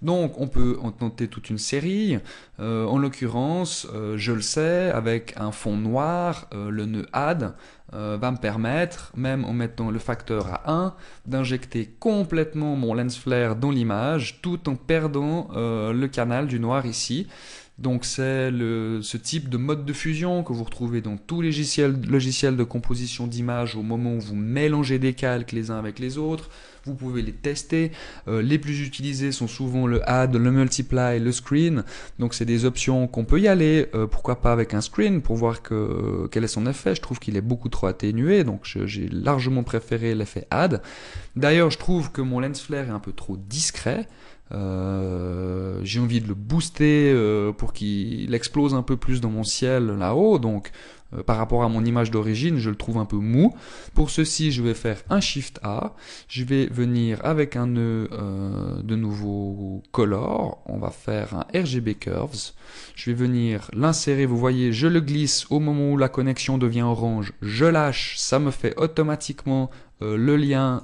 Donc on peut en tenter toute une série. Euh, en l'occurrence, euh, je le sais, avec un fond noir, le nœud add va me permettre, même en mettant le facteur à 1, d'injecter complètement mon lens flare dans l'image tout en perdant le canal du noir ici. Donc c'est ce type de mode de fusion que vous retrouvez dans tous les logiciels de composition d'images au moment où vous mélangez des calques les uns avec les autres. Vous pouvez les tester. Euh, les plus utilisés sont souvent le add, le multiply, le screen. Donc c'est des options qu'on peut y aller. Euh, pourquoi pas avec un screen pour voir quel est son effet. Je trouve qu'il est beaucoup trop atténué. Donc j'ai largement préféré l'effet add. D'ailleurs je trouve que mon lens flare est un peu trop discret. Euh, j'ai envie de le booster euh, pour qu'il explose un peu plus dans mon ciel là-haut. Donc, euh, par rapport à mon image d'origine, je le trouve un peu mou. Pour ceci, je vais faire un Shift A. Je vais venir avec un nœud de nouveau color. On va faire un RGB curves. Je vais venir l'insérer. Vous voyez, je le glisse au moment où la connexion devient orange. Je lâche. Ça me fait automatiquement le lien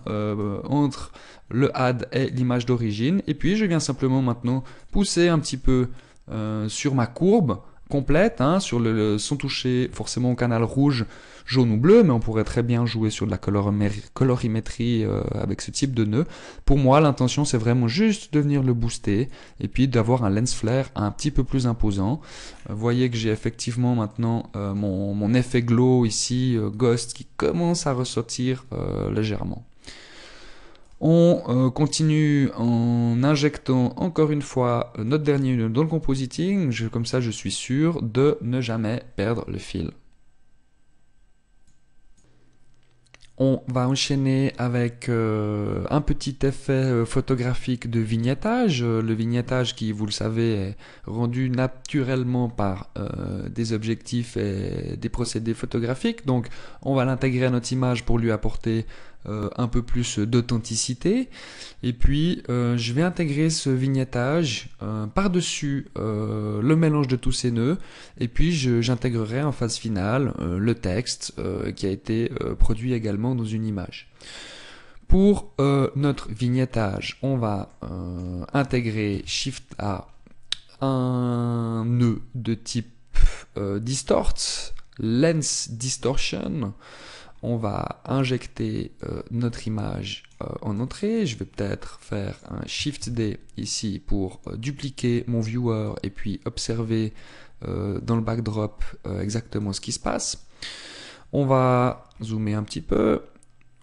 entre le add est l'image d'origine, et puis je viens simplement maintenant pousser un petit peu euh, sur ma courbe complète, hein, sur le, sans toucher forcément au canal rouge, jaune ou bleu, mais on pourrait très bien jouer sur de la colorimétrie euh, avec ce type de nœud. Pour moi, l'intention, c'est vraiment juste de venir le booster, et puis d'avoir un lens flare un petit peu plus imposant. Vous euh, voyez que j'ai effectivement maintenant mon, effet glow ici, ghost, qui commence à ressortir légèrement. On euh, continue en injectant encore une fois euh, notre dernier nœud dans le compositing, comme ça je suis sûr de ne jamais perdre le fil. On va enchaîner avec euh, un petit effet photographique de vignettage. Le vignettage qui, vous le savez, est rendu naturellement par des objectifs et des procédés photographiques. Donc on va l'intégrer à notre image pour lui apporter euh, un peu plus d'authenticité. Et puis, euh, je vais intégrer ce vignettage euh, par-dessus le mélange de tous ces nœuds. Et puis, j'intégrerai en phase finale le texte qui a été produit également dans une image. Pour notre vignettage, on va intégrer Shift A un nœud de type distort, lens distortion, on va injecter euh, notre image euh, en entrée. Je vais peut-être faire un Shift D ici pour euh, dupliquer mon viewer et puis observer dans le backdrop exactement ce qui se passe. On va zoomer un petit peu.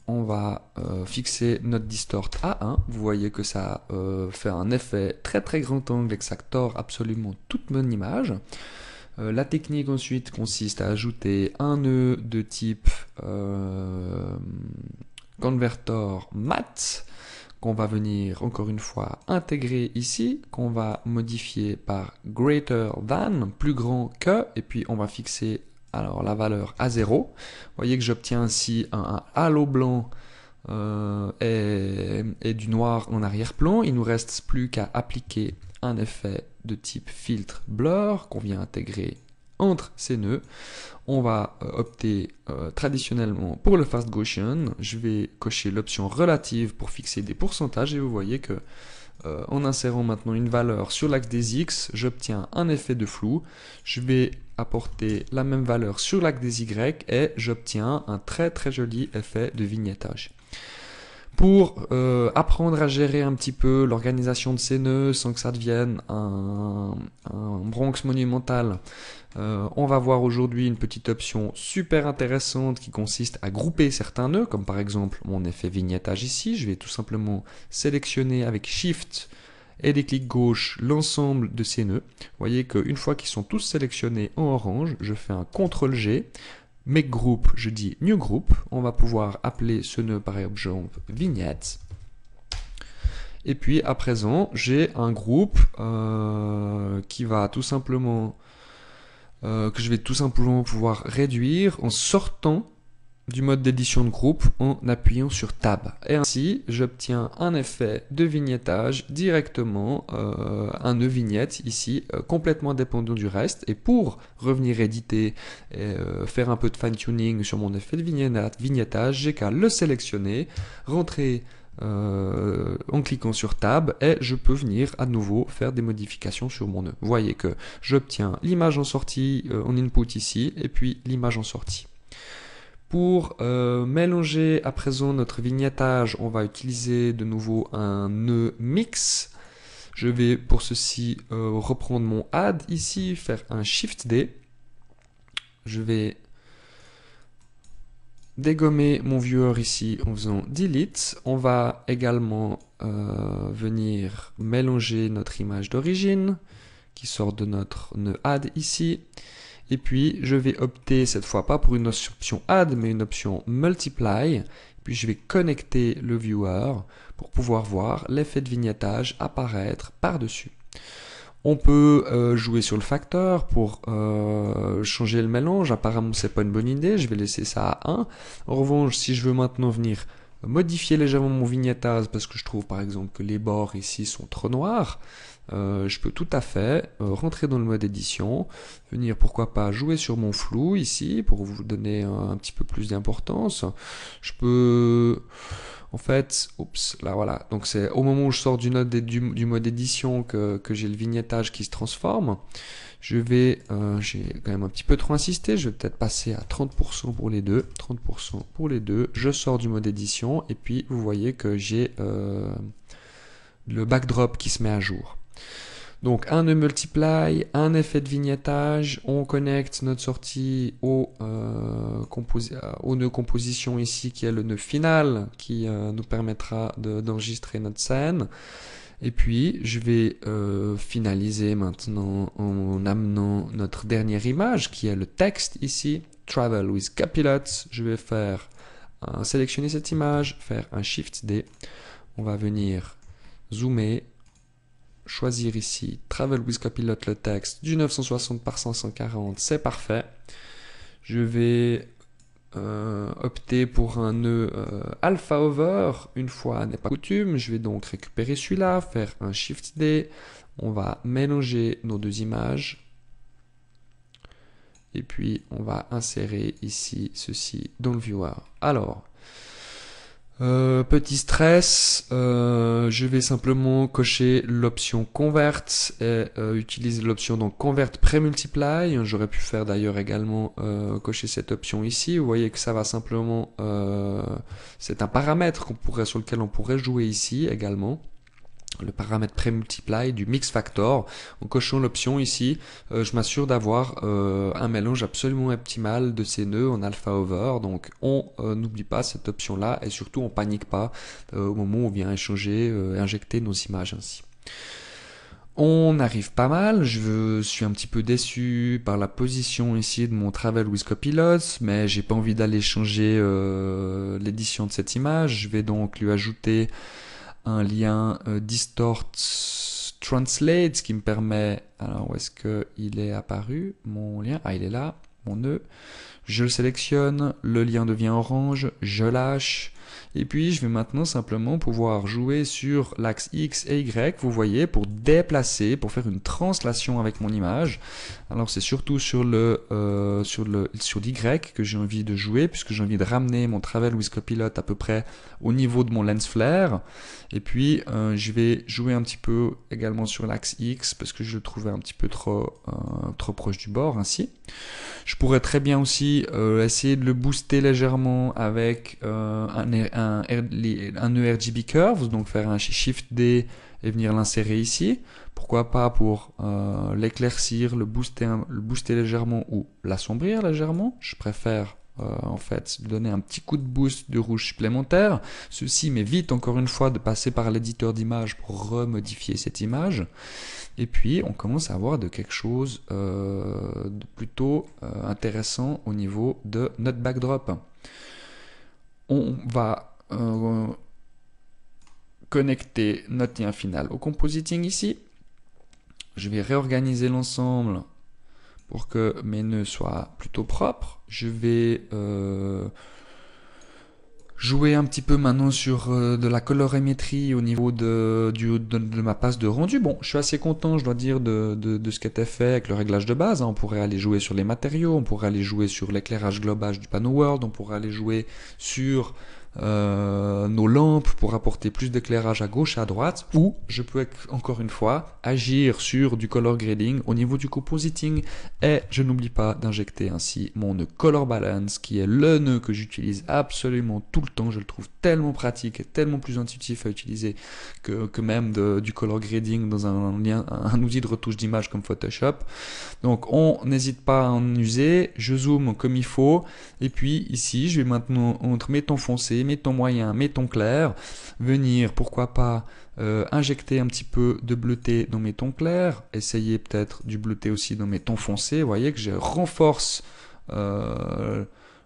On va fixer notre distort à 1. Vous voyez que ça fait un effet très très grand angle et que ça tord absolument toute mon image. Euh, la technique ensuite consiste à ajouter un nœud de type euh, convertor mat qu'on va venir encore une fois intégrer ici, qu'on va modifier par greater than, plus grand que, et puis on va fixer alors la valeur à 0. Vous voyez que j'obtiens ainsi un, halo blanc euh, et, et, du noir en arrière-plan. Il nous reste plus qu'à appliquer un effet de type filtre blur qu'on vient intégrer entre ces nœuds. On va euh, opter euh, traditionnellement pour le fast Gaussian. Je vais cocher l'option relative pour fixer des pourcentages et vous voyez que euh, en insérant maintenant une valeur sur l'axe des X, j'obtiens un effet de flou. Je vais apporter la même valeur sur l'axe des Y et j'obtiens un très très joli effet de vignettage pour euh, apprendre à gérer un petit peu l'organisation de ces nœuds sans que ça devienne un, bronx monumental. Euh, on va voir aujourd'hui une petite option super intéressante qui consiste à grouper certains nœuds, comme par exemple mon effet vignettage ici. Je vais tout simplement sélectionner avec Shift et des clics gauche l'ensemble de ces nœuds. Vous voyez qu'une fois qu'ils sont tous sélectionnés en orange, je fais un CTRL-G, Make group, je dis new group. On va pouvoir appeler ce nœud par exemple vignette. Et puis à présent, j'ai un groupe euh, qui va tout simplement euh, que je vais tout simplement pouvoir réduire en sortant du mode d'édition de groupe en appuyant sur Tab. Et ainsi, j'obtiens un effet de vignettage directement, euh, un nœud vignette ici, euh, complètement dépendant du reste. Et pour revenir éditer et euh, faire un peu de fine-tuning sur mon effet de vignettage, j'ai qu'à le sélectionner, rentrer en cliquant sur Tab et je peux venir à nouveau faire des modifications sur mon nœud. Vous voyez que j'obtiens l'image en sortie en input ici et puis l'image en sortie. Pour euh, mélanger à présent notre vignettage, on va utiliser de nouveau un nœud mix. Je vais pour ceci euh, reprendre mon add ici, faire un Shift D. Je vais dégommer mon viewer ici en faisant delete. On va également euh, venir mélanger notre image d'origine qui sort de notre nœud add ici. Et puis, je vais opter cette fois pas pour une option add, mais une option multiply. Puis, je vais connecter le viewer pour pouvoir voir l'effet de vignettage apparaître par-dessus. On peut euh, jouer sur le facteur pour euh, changer le mélange. Apparemment, c'est pas une bonne idée. Je vais laisser ça à 1. En revanche, si je veux maintenant venir modifier légèrement mon vignettage parce que je trouve par exemple que les bords ici sont trop noirs, euh, je peux tout à fait euh, rentrer dans le mode édition, venir pourquoi pas jouer sur mon flou ici pour vous donner un, petit peu plus d'importance. Je peux en fait, oups, là voilà, donc c'est au moment où je sors du, mode édition que, j'ai le vignettage qui se transforme. Je vais, euh, j'ai quand même un petit peu trop insisté, je vais peut-être passer à 30% pour les deux, 30% pour les deux, je sors du mode édition et puis vous voyez que j'ai le backdrop qui se met à jour. Donc un nœud multiply, un effet de vignettage, on connecte notre sortie au, euh, euh, nœud composition ici qui est le nœud final qui euh, nous permettra d'enregistrer notre scène. Et puis je vais finaliser maintenant en amenant notre dernière image qui est le texte ici, Travel with Capilots. Je vais faire sélectionner cette image, faire un Shift D. On va venir zoomer choisir ici Travel with Copilot le texte du 960 par 140 c'est parfait. Je vais euh, opter pour un nœud euh, alpha over, une fois n'est pas coutume, je vais donc récupérer celui-là, faire un shift D, on va mélanger nos deux images, et puis on va insérer ici ceci dans le viewer. Alors, euh, petit stress, euh, je vais simplement cocher l'option convert et euh, utiliser l'option donc convert pré-multiply. J'aurais pu faire d'ailleurs également cocher cette option ici. Vous voyez que ça va simplement, c'est un paramètre qu'on pourrait sur lequel on pourrait jouer ici également le paramètre pré-multiply du mix factor. En cochant l'option ici, euh, je m'assure d'avoir euh, un mélange absolument optimal de ces nœuds en alpha over. Donc on euh, n'oublie pas cette option là et surtout on panique pas au moment où on vient échanger, injecter nos images ainsi. On arrive pas mal, je suis un petit peu déçu par la position ici de mon Travel with Copilot, mais j'ai pas envie d'aller changer l'édition de cette image. Je vais donc lui ajouter un lien euh, distort translate, ce qui me permet, alors où est-ce qu'il est apparu, mon lien, ah il est là, mon nœud, je le sélectionne, le lien devient orange, je lâche, et puis, je vais maintenant simplement pouvoir jouer sur l'axe X et Y, vous voyez, pour déplacer, pour faire une translation avec mon image. Alors, c'est surtout sur le euh, sur sur l'Y que j'ai envie de jouer, puisque j'ai envie de ramener mon Travel with Copilot à peu près au niveau de mon lens flare. Et puis, euh, je vais jouer un petit peu également sur l'axe X, parce que je le trouvais un petit peu trop, euh, trop proche du bord, ainsi. Je pourrais très bien aussi essayer de le booster légèrement avec un un, un ERGB curve, donc faire un Shift D et venir l'insérer ici. Pourquoi pas pour euh, l'éclaircir, le booster, légèrement ou l'assombrir légèrement. Je préfère euh, en fait donner un petit coup de boost de rouge supplémentaire. Ceci m'évite encore une fois de passer par l'éditeur d'image pour remodifier cette image. Et puis on commence à avoir de quelque chose euh, de plutôt intéressant au niveau de notre backdrop on va euh, connecter notre lien final au compositing ici. Je vais réorganiser l'ensemble pour que mes nœuds soient plutôt propres. Je vais euh, jouer un petit peu maintenant sur euh, de la colorimétrie au niveau de, de, ma passe de rendu. Bon, je suis assez content, je dois dire, de, ce qui était fait avec le réglage de base. Hein. On pourrait aller jouer sur les matériaux, on pourrait aller jouer sur l'éclairage global du panneau World, on pourrait aller jouer sur euh, nos lampes pour apporter plus d'éclairage à gauche et à droite, ou je peux encore une fois agir sur du color grading au niveau du compositing, et je n'oublie pas d'injecter ainsi mon color balance, qui est le nœud que j'utilise absolument tout le temps, je le trouve tellement pratique et tellement plus intuitif à utiliser que, même du color grading dans un, lien, un outil de retouche d'image comme Photoshop. Donc on n'hésite pas à en user, je zoome comme il faut, et puis ici je vais maintenant entre mes tons foncés, mets ton moyen, mets ton clair, venir, pourquoi pas, euh, injecter un petit peu de bleuté dans mes tons clairs, essayer peut-être du bleuté aussi dans mes tons foncés, vous voyez que je renforce euh,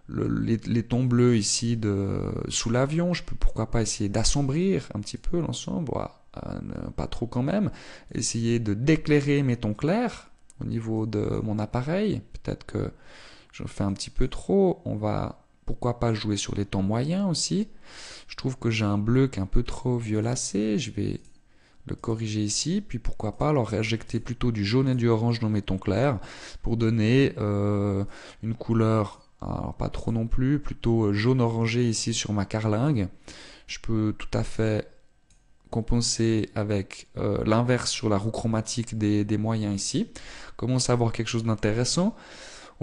les, tons bleus ici de, sous l'avion, je peux pourquoi pas essayer d'assombrir un petit peu l'ensemble, euh, pas trop quand même, essayer de d'éclairer mes tons clairs au niveau de mon appareil, peut-être que je fais un petit peu trop, on va pourquoi pas jouer sur les tons moyens aussi. Je trouve que j'ai un bleu qui est un peu trop violacé, je vais le corriger ici, puis pourquoi pas alors réinjecter plutôt du jaune et du orange dans mes tons clairs pour donner euh, une couleur, alors pas trop non plus, plutôt euh, jaune-orangé ici sur ma carlingue. Je peux tout à fait compenser avec euh, l'inverse sur la roue chromatique des, des moyens ici. Commence à avoir quelque chose d'intéressant.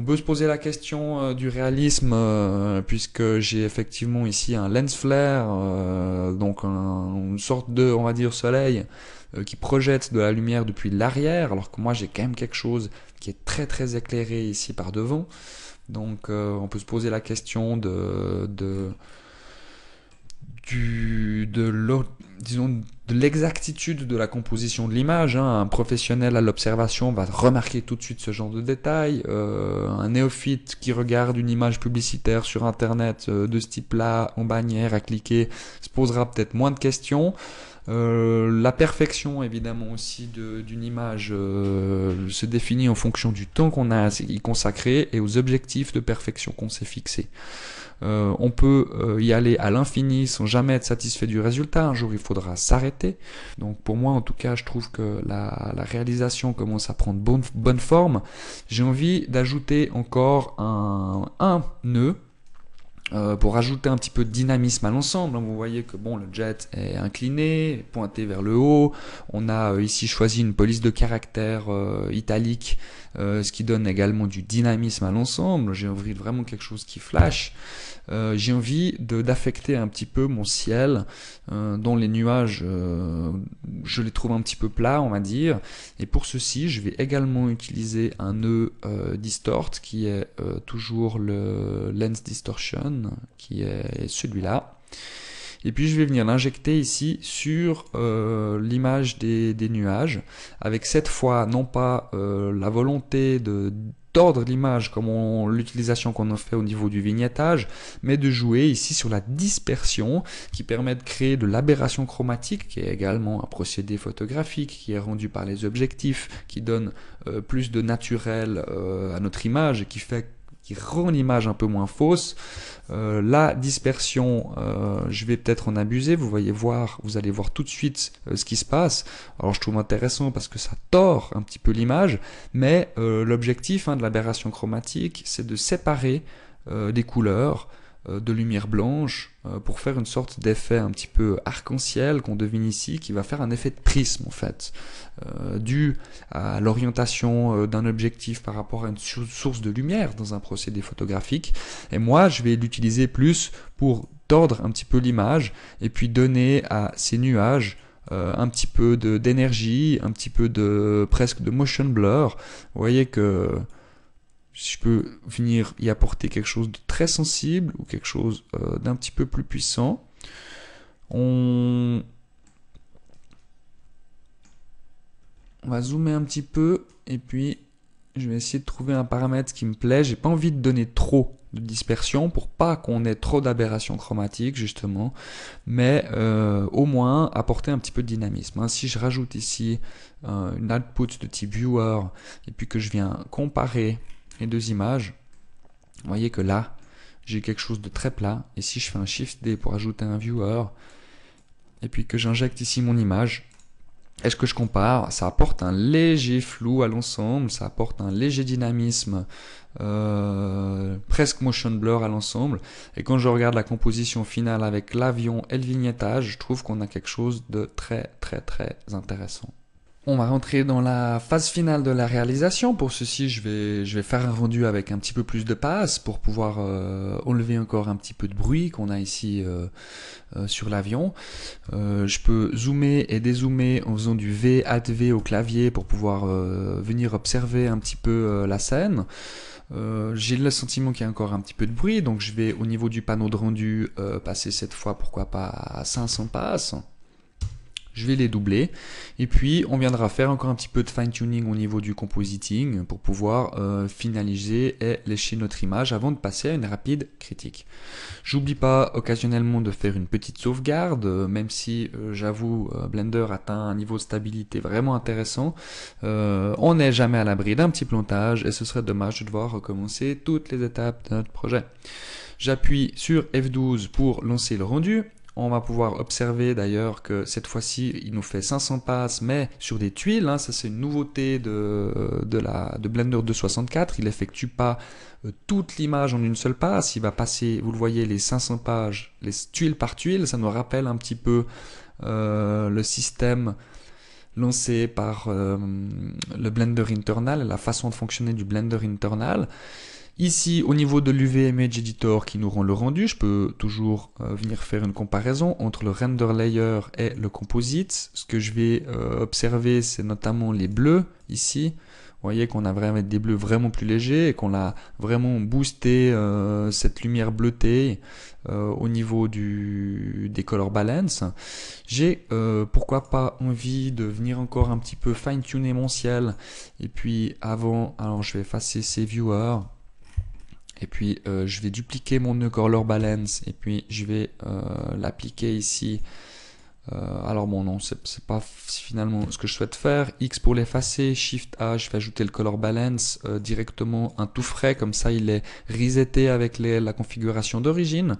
On peut se poser la question euh, du réalisme, euh, puisque j'ai effectivement ici un lens flare, euh, donc une sorte de, on va dire, soleil qui projette de la lumière depuis l'arrière, alors que moi j'ai quand même quelque chose qui est très très éclairé ici par devant. Donc on peut se poser la question de, du, de l'autre disons, de l'exactitude de la composition de l'image. Hein. Un professionnel à l'observation va remarquer tout de suite ce genre de détails. Euh, un néophyte qui regarde une image publicitaire sur Internet euh, de ce type-là, en bannière, à cliquer, se posera peut-être moins de questions. Euh, la perfection, évidemment, aussi d'une image euh, se définit en fonction du temps qu'on a à y consacrer et aux objectifs de perfection qu'on s'est fixés. Euh, on peut y aller à l'infini sans jamais être satisfait du résultat. Un jour, il faudra s'arrêter. Donc, pour moi, en tout cas, je trouve que la, réalisation commence à prendre bonne, bonne forme. J'ai envie d'ajouter encore un, un nœud euh, pour ajouter un petit peu de dynamisme à l'ensemble. Hein, vous voyez que bon, le jet est incliné, pointé vers le haut. On a euh, ici choisi une police de caractère euh, italique euh, ce qui donne également du dynamisme à l'ensemble. J'ai envie de vraiment quelque chose qui flash. Euh, j'ai envie d'affecter un petit peu mon ciel euh, dont les nuages, je les trouve un petit peu plats, on va dire. Et pour ceci, je vais également utiliser un nœud distort qui est toujours le lens distortion, qui est celui-là. Et puis je vais venir l'injecter ici sur euh, l'image des, nuages, avec cette fois non pas euh, la volonté de d'ordre l'image comme l'utilisation qu'on a fait au niveau du vignettage, mais de jouer ici sur la dispersion qui permet de créer de l'aberration chromatique, qui est également un procédé photographique qui est rendu par les objectifs, qui donne euh, plus de naturel à notre image et qui fait rend l'image un peu moins fausse. Euh, la dispersion, euh, je vais peut-être en abuser. Vous voyez voir, vous allez voir tout de suite euh, ce qui se passe. Alors je trouve intéressant parce que ça tord un petit peu l'image, mais l'objectif hein, de l'aberration chromatique, c'est de séparer des couleurs euh, de lumière blanche euh, pour faire une sorte d'effet un petit peu arc-en-ciel qu'on devine ici, qui va faire un effet de prisme en fait, euh, dû à l'orientation d'un objectif par rapport à une source de lumière dans un procédé photographique. Et moi, je vais l'utiliser plus pour tordre un petit peu l'image et puis donner à ces nuages un petit peu d'énergie, un petit peu de presque de motion blur. Vous voyez que si je peux venir y apporter quelque chose de très sensible ou quelque chose euh, d'un petit peu plus puissant, on... on va zoomer un petit peu et puis je vais essayer de trouver un paramètre qui me plaît. J'ai pas envie de donner trop de dispersion pour pas qu'on ait trop d'aberrations chromatiques justement, mais euh, au moins apporter un petit peu de dynamisme. Hein. Si je rajoute ici euh, une output de type viewer et puis que je viens comparer deux images, vous voyez que là, j'ai quelque chose de très plat, et si je fais un Shift D pour ajouter un viewer, et puis que j'injecte ici mon image, est-ce que je compare Ça apporte un léger flou à l'ensemble, ça apporte un léger dynamisme, euh, presque motion blur à l'ensemble. Et quand je regarde la composition finale avec l'avion et le vignettage, je trouve qu'on a quelque chose de très très très intéressant. On va rentrer dans la phase finale de la réalisation. Pour ceci, je vais, faire un rendu avec un petit peu plus de passe pour pouvoir euh, enlever encore un petit peu de bruit qu'on a ici euh, euh, sur l'avion. je peux zoomer et dézoomer en faisant du V, at V au clavier pour pouvoir venir observer un petit peu la scène. j'ai le sentiment qu'il y a encore un petit peu de bruit, donc je vais au niveau du panneau de rendu passer cette fois pourquoi pas à 500 passes je vais les doubler. Et puis on viendra faire encore un petit peu de fine-tuning au niveau du compositing pour pouvoir euh, finaliser et lécher notre image avant de passer à une rapide critique. J'oublie pas occasionnellement de faire une petite sauvegarde, euh, même si euh, j'avoue Blender atteint un niveau de stabilité vraiment intéressant. on n'est jamais à l'abri d'un petit plantage et ce serait dommage de devoir recommencer toutes les étapes de notre projet. J'appuie sur F12 pour lancer le rendu on va pouvoir observer d'ailleurs que cette fois-ci, il nous fait 500 passes, mais sur des tuiles. Hein, ça, c'est une nouveauté de, euh, la, de Blender 264. Il n'effectue pas euh, toute l'image en une seule passe. Il va passer, vous le voyez, les 500 pages, les tuiles par tuile. Ça nous rappelle un petit peu euh, le système lancé par le Blender Internal, la façon de fonctionner du Blender Internal. Ici, au niveau de l'UV Image Editor qui nous rend le rendu, je peux toujours euh, venir faire une comparaison entre le render layer et le composite. Ce que je vais euh, observer, c'est notamment les bleus ici. Vous voyez qu'on a vraiment des bleus vraiment plus légers et qu'on a vraiment boosté euh, cette lumière bleutée au niveau des color balance. J'ai pourquoi pas envie de venir encore un petit peu fine-tuner mon ciel. Et puis avant, alors je vais effacer ces viewers et puis euh, je vais dupliquer mon nœud color balance et puis je vais euh, l'appliquer ici euh, alors bon non c'est pas finalement ce que je souhaite faire X pour l'effacer, Shift A je vais ajouter le color balance directement un tout frais comme ça il est reseté avec la configuration d'origine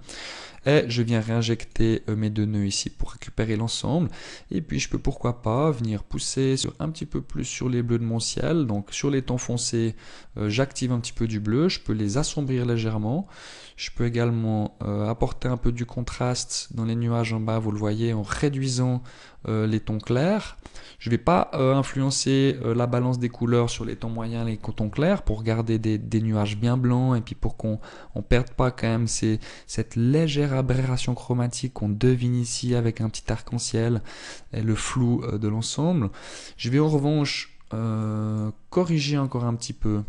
et eh, je viens réinjecter euh, mes deux nœuds ici pour récupérer l'ensemble. Et puis je peux pourquoi pas venir pousser sur un petit peu plus sur les bleus de mon ciel. Donc sur les temps foncés, euh, j'active un petit peu du bleu, je peux les assombrir légèrement. Je peux également euh, apporter un peu du contraste dans les nuages en bas, vous le voyez, en réduisant euh, les tons clairs. Je ne vais pas euh, influencer la balance des couleurs sur les tons moyens, et les tons clairs, pour garder des, nuages bien blancs et puis pour qu'on ne perde pas quand même cette légère aberration chromatique qu'on devine ici avec un petit arc-en-ciel et le flou de l'ensemble. Je vais en revanche corriger encore un petit peu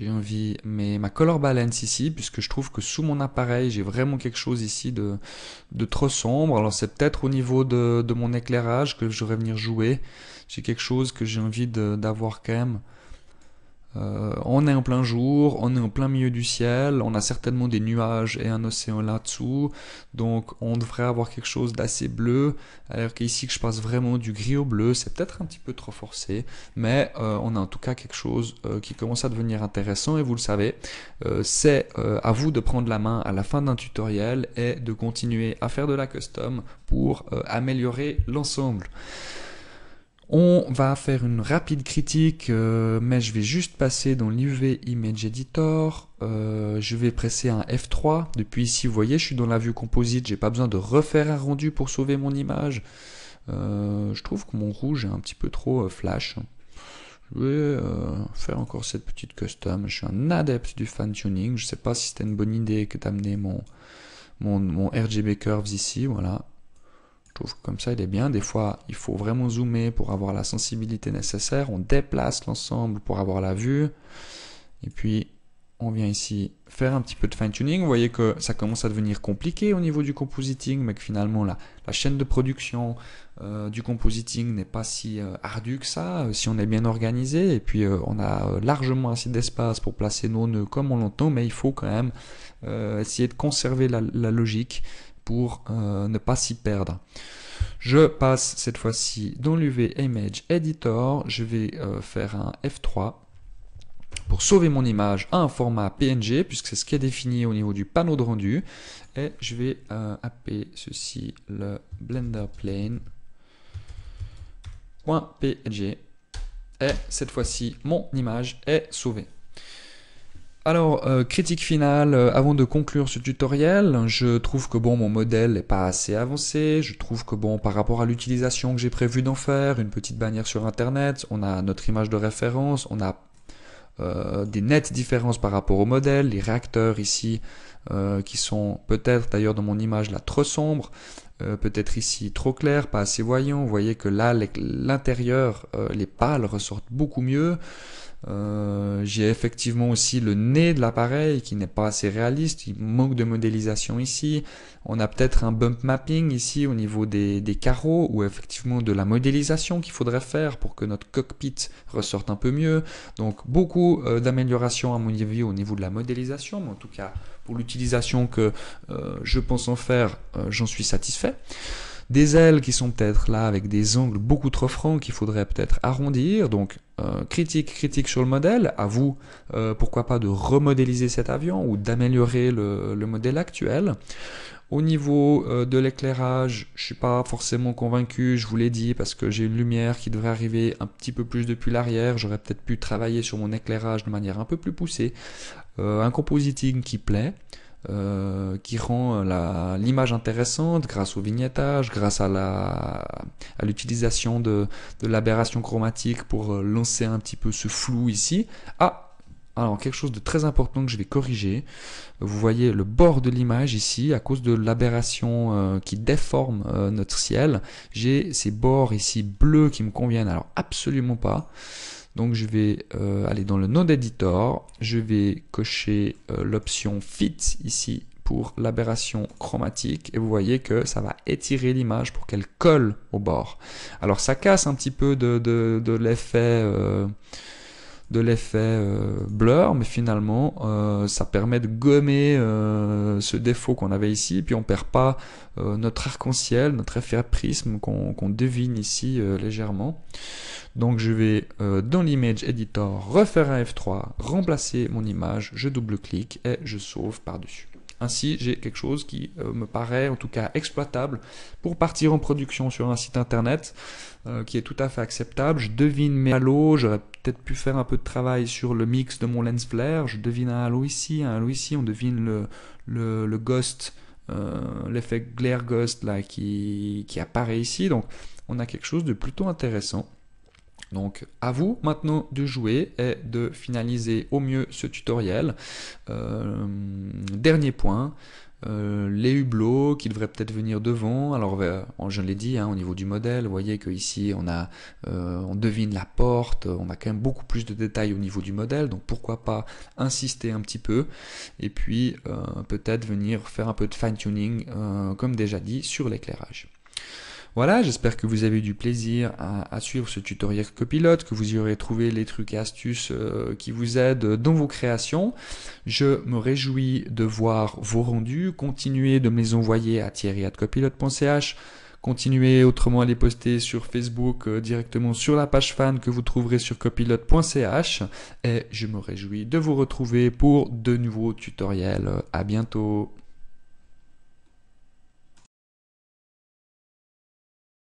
j'ai envie, mais ma color balance ici, puisque je trouve que sous mon appareil, j'ai vraiment quelque chose ici de, de trop sombre. Alors c'est peut-être au niveau de, de, mon éclairage que je vais venir jouer. J'ai quelque chose que j'ai envie d'avoir quand même euh, on est en plein jour, on est en plein milieu du ciel, on a certainement des nuages et un océan là-dessous, donc on devrait avoir quelque chose d'assez bleu, alors qu'ici que je passe vraiment du gris au bleu, c'est peut-être un petit peu trop forcé, mais euh, on a en tout cas quelque chose euh, qui commence à devenir intéressant, et vous le savez, c'est à vous de prendre la main à la fin d'un tutoriel et de continuer à faire de la custom pour améliorer l'ensemble. On va faire une rapide critique, euh, mais je vais juste passer dans l'UV Image Editor. Euh, je vais presser un F3. Depuis ici, vous voyez, je suis dans la vue composite. J'ai pas besoin de refaire un rendu pour sauver mon image. Euh, je trouve que mon rouge est un petit peu trop flash. Je vais faire encore cette petite custom. Je suis un adepte du fan tuning. Je sais pas si c'était une bonne idée que d'amener mon, mon, mon RGB curves ici. Voilà, je trouve que comme ça, il est bien. Des fois, il faut vraiment zoomer pour avoir la sensibilité nécessaire. On déplace l'ensemble pour avoir la vue. Et puis, on vient ici faire un petit peu de fine-tuning. Vous voyez que ça commence à devenir compliqué au niveau du compositing, mais que finalement la, la chaîne de production euh, du compositing n'est pas si euh, ardue que ça, euh, si on est bien organisé. Et puis on a largement assez d'espace pour placer nos nœuds comme on l'entend, mais il faut quand même essayer de conserver la logique pour euh, ne pas s'y perdre. Je passe cette fois-ci dans l'UV Image Editor. Je vais euh, faire un F3 pour sauver mon image à un format PNG, puisque c'est ce qui est défini au niveau du panneau de rendu. Et je vais euh, appeler ceci le Blender Plane. .png et cette fois-ci mon image est sauvée. Alors, euh, critique finale, euh, avant de conclure ce tutoriel, je trouve que bon, mon modèle n'est pas assez avancé, je trouve que bon, par rapport à l'utilisation que j'ai prévu d'en faire, une petite bannière sur internet, on a notre image de référence, on a euh, des nettes différences par rapport au modèle, les réacteurs ici qui sont peut-être d'ailleurs dans mon image là trop sombres, peut-être ici trop clair, pas assez voyant. Vous voyez que là, l'intérieur, les, pâles les pales ressortent beaucoup mieux. Euh, j'ai effectivement aussi le nez de l'appareil qui n'est pas assez réaliste, il manque de modélisation ici. On a peut-être un bump mapping ici au niveau des, carreaux ou effectivement de la modélisation qu'il faudrait faire pour que notre cockpit ressorte un peu mieux. Donc beaucoup euh, d'améliorations à mon avis au niveau de la modélisation, mais en tout cas pour l'utilisation que euh, je pense en faire, j'en suis satisfait des ailes qui sont peut-être là avec des angles beaucoup trop francs qu'il faudrait peut-être arrondir. Donc euh, critique, critique sur le modèle. À vous, euh, pourquoi pas, de remodéliser cet avion ou d'améliorer le, modèle actuel. Au niveau euh, de l'éclairage, je suis pas forcément convaincu, je vous l'ai dit, parce que j'ai une lumière qui devrait arriver un petit peu plus depuis l'arrière. J'aurais peut-être pu travailler sur mon éclairage de manière un peu plus poussée. un compositing qui plaît. Euh, qui rend l'image intéressante grâce au vignettage, grâce à l'utilisation à de, de l'aberration chromatique pour euh, lancer un petit peu ce flou ici. Ah alors quelque chose de très important que je vais corriger, vous voyez le bord de l'image ici, à cause de l'aberration euh, qui déforme notre ciel, j'ai ces bords ici bleus qui me conviennent alors absolument pas. Donc je vais euh, aller dans le node editor, je vais cocher euh, l'option fit ici pour l'aberration chromatique et vous voyez que ça va étirer l'image pour qu'elle colle au bord. Alors ça casse un petit peu de, de l'effet... Euh, de l'effet euh, blur, mais finalement euh, ça permet de gommer euh, ce défaut qu'on avait ici, puis on perd pas notre arc-en-ciel, notre effet prisme qu'on devine ici légèrement. Donc je vais dans l'image editor refaire un F3, remplacer mon image, je double-clique et je sauve par-dessus. Ainsi, j'ai quelque chose qui euh, me paraît en tout cas exploitable pour partir en production sur un site internet euh, qui est tout à fait acceptable. Je devine mes halos, j'aurais peut-être pu faire un peu de travail sur le mix de mon lens flare. Je devine un halo ici, un halo ici, on devine le, ghost, euh, l'effet glare ghost là qui, qui apparaît ici. Donc on a quelque chose de plutôt intéressant. Donc à vous maintenant de jouer et de finaliser au mieux ce tutoriel. Euh, dernier point, euh, les hublots qui devraient peut-être venir devant. Alors, euh, je l'ai dit, hein, au niveau du modèle, vous voyez qu'ici, on, a, on devine la porte, on a quand même beaucoup plus de détails au niveau du modèle, donc pourquoi pas insister un petit peu, et puis peut-être venir faire un peu de fine-tuning, comme déjà dit, sur l'éclairage. Voilà, j'espère que vous avez eu du plaisir à, suivre ce tutoriel copilote, que vous y aurez trouvé les trucs et astuces euh, qui vous aident dans vos créations. Je me réjouis de voir vos rendus. Continuez de me les envoyer à thierry.copilote.ch. Continuez autrement à les poster sur Facebook euh, directement sur la page fan que vous trouverez sur copilote.ch et je me réjouis de vous retrouver pour de nouveaux tutoriels. À bientôt.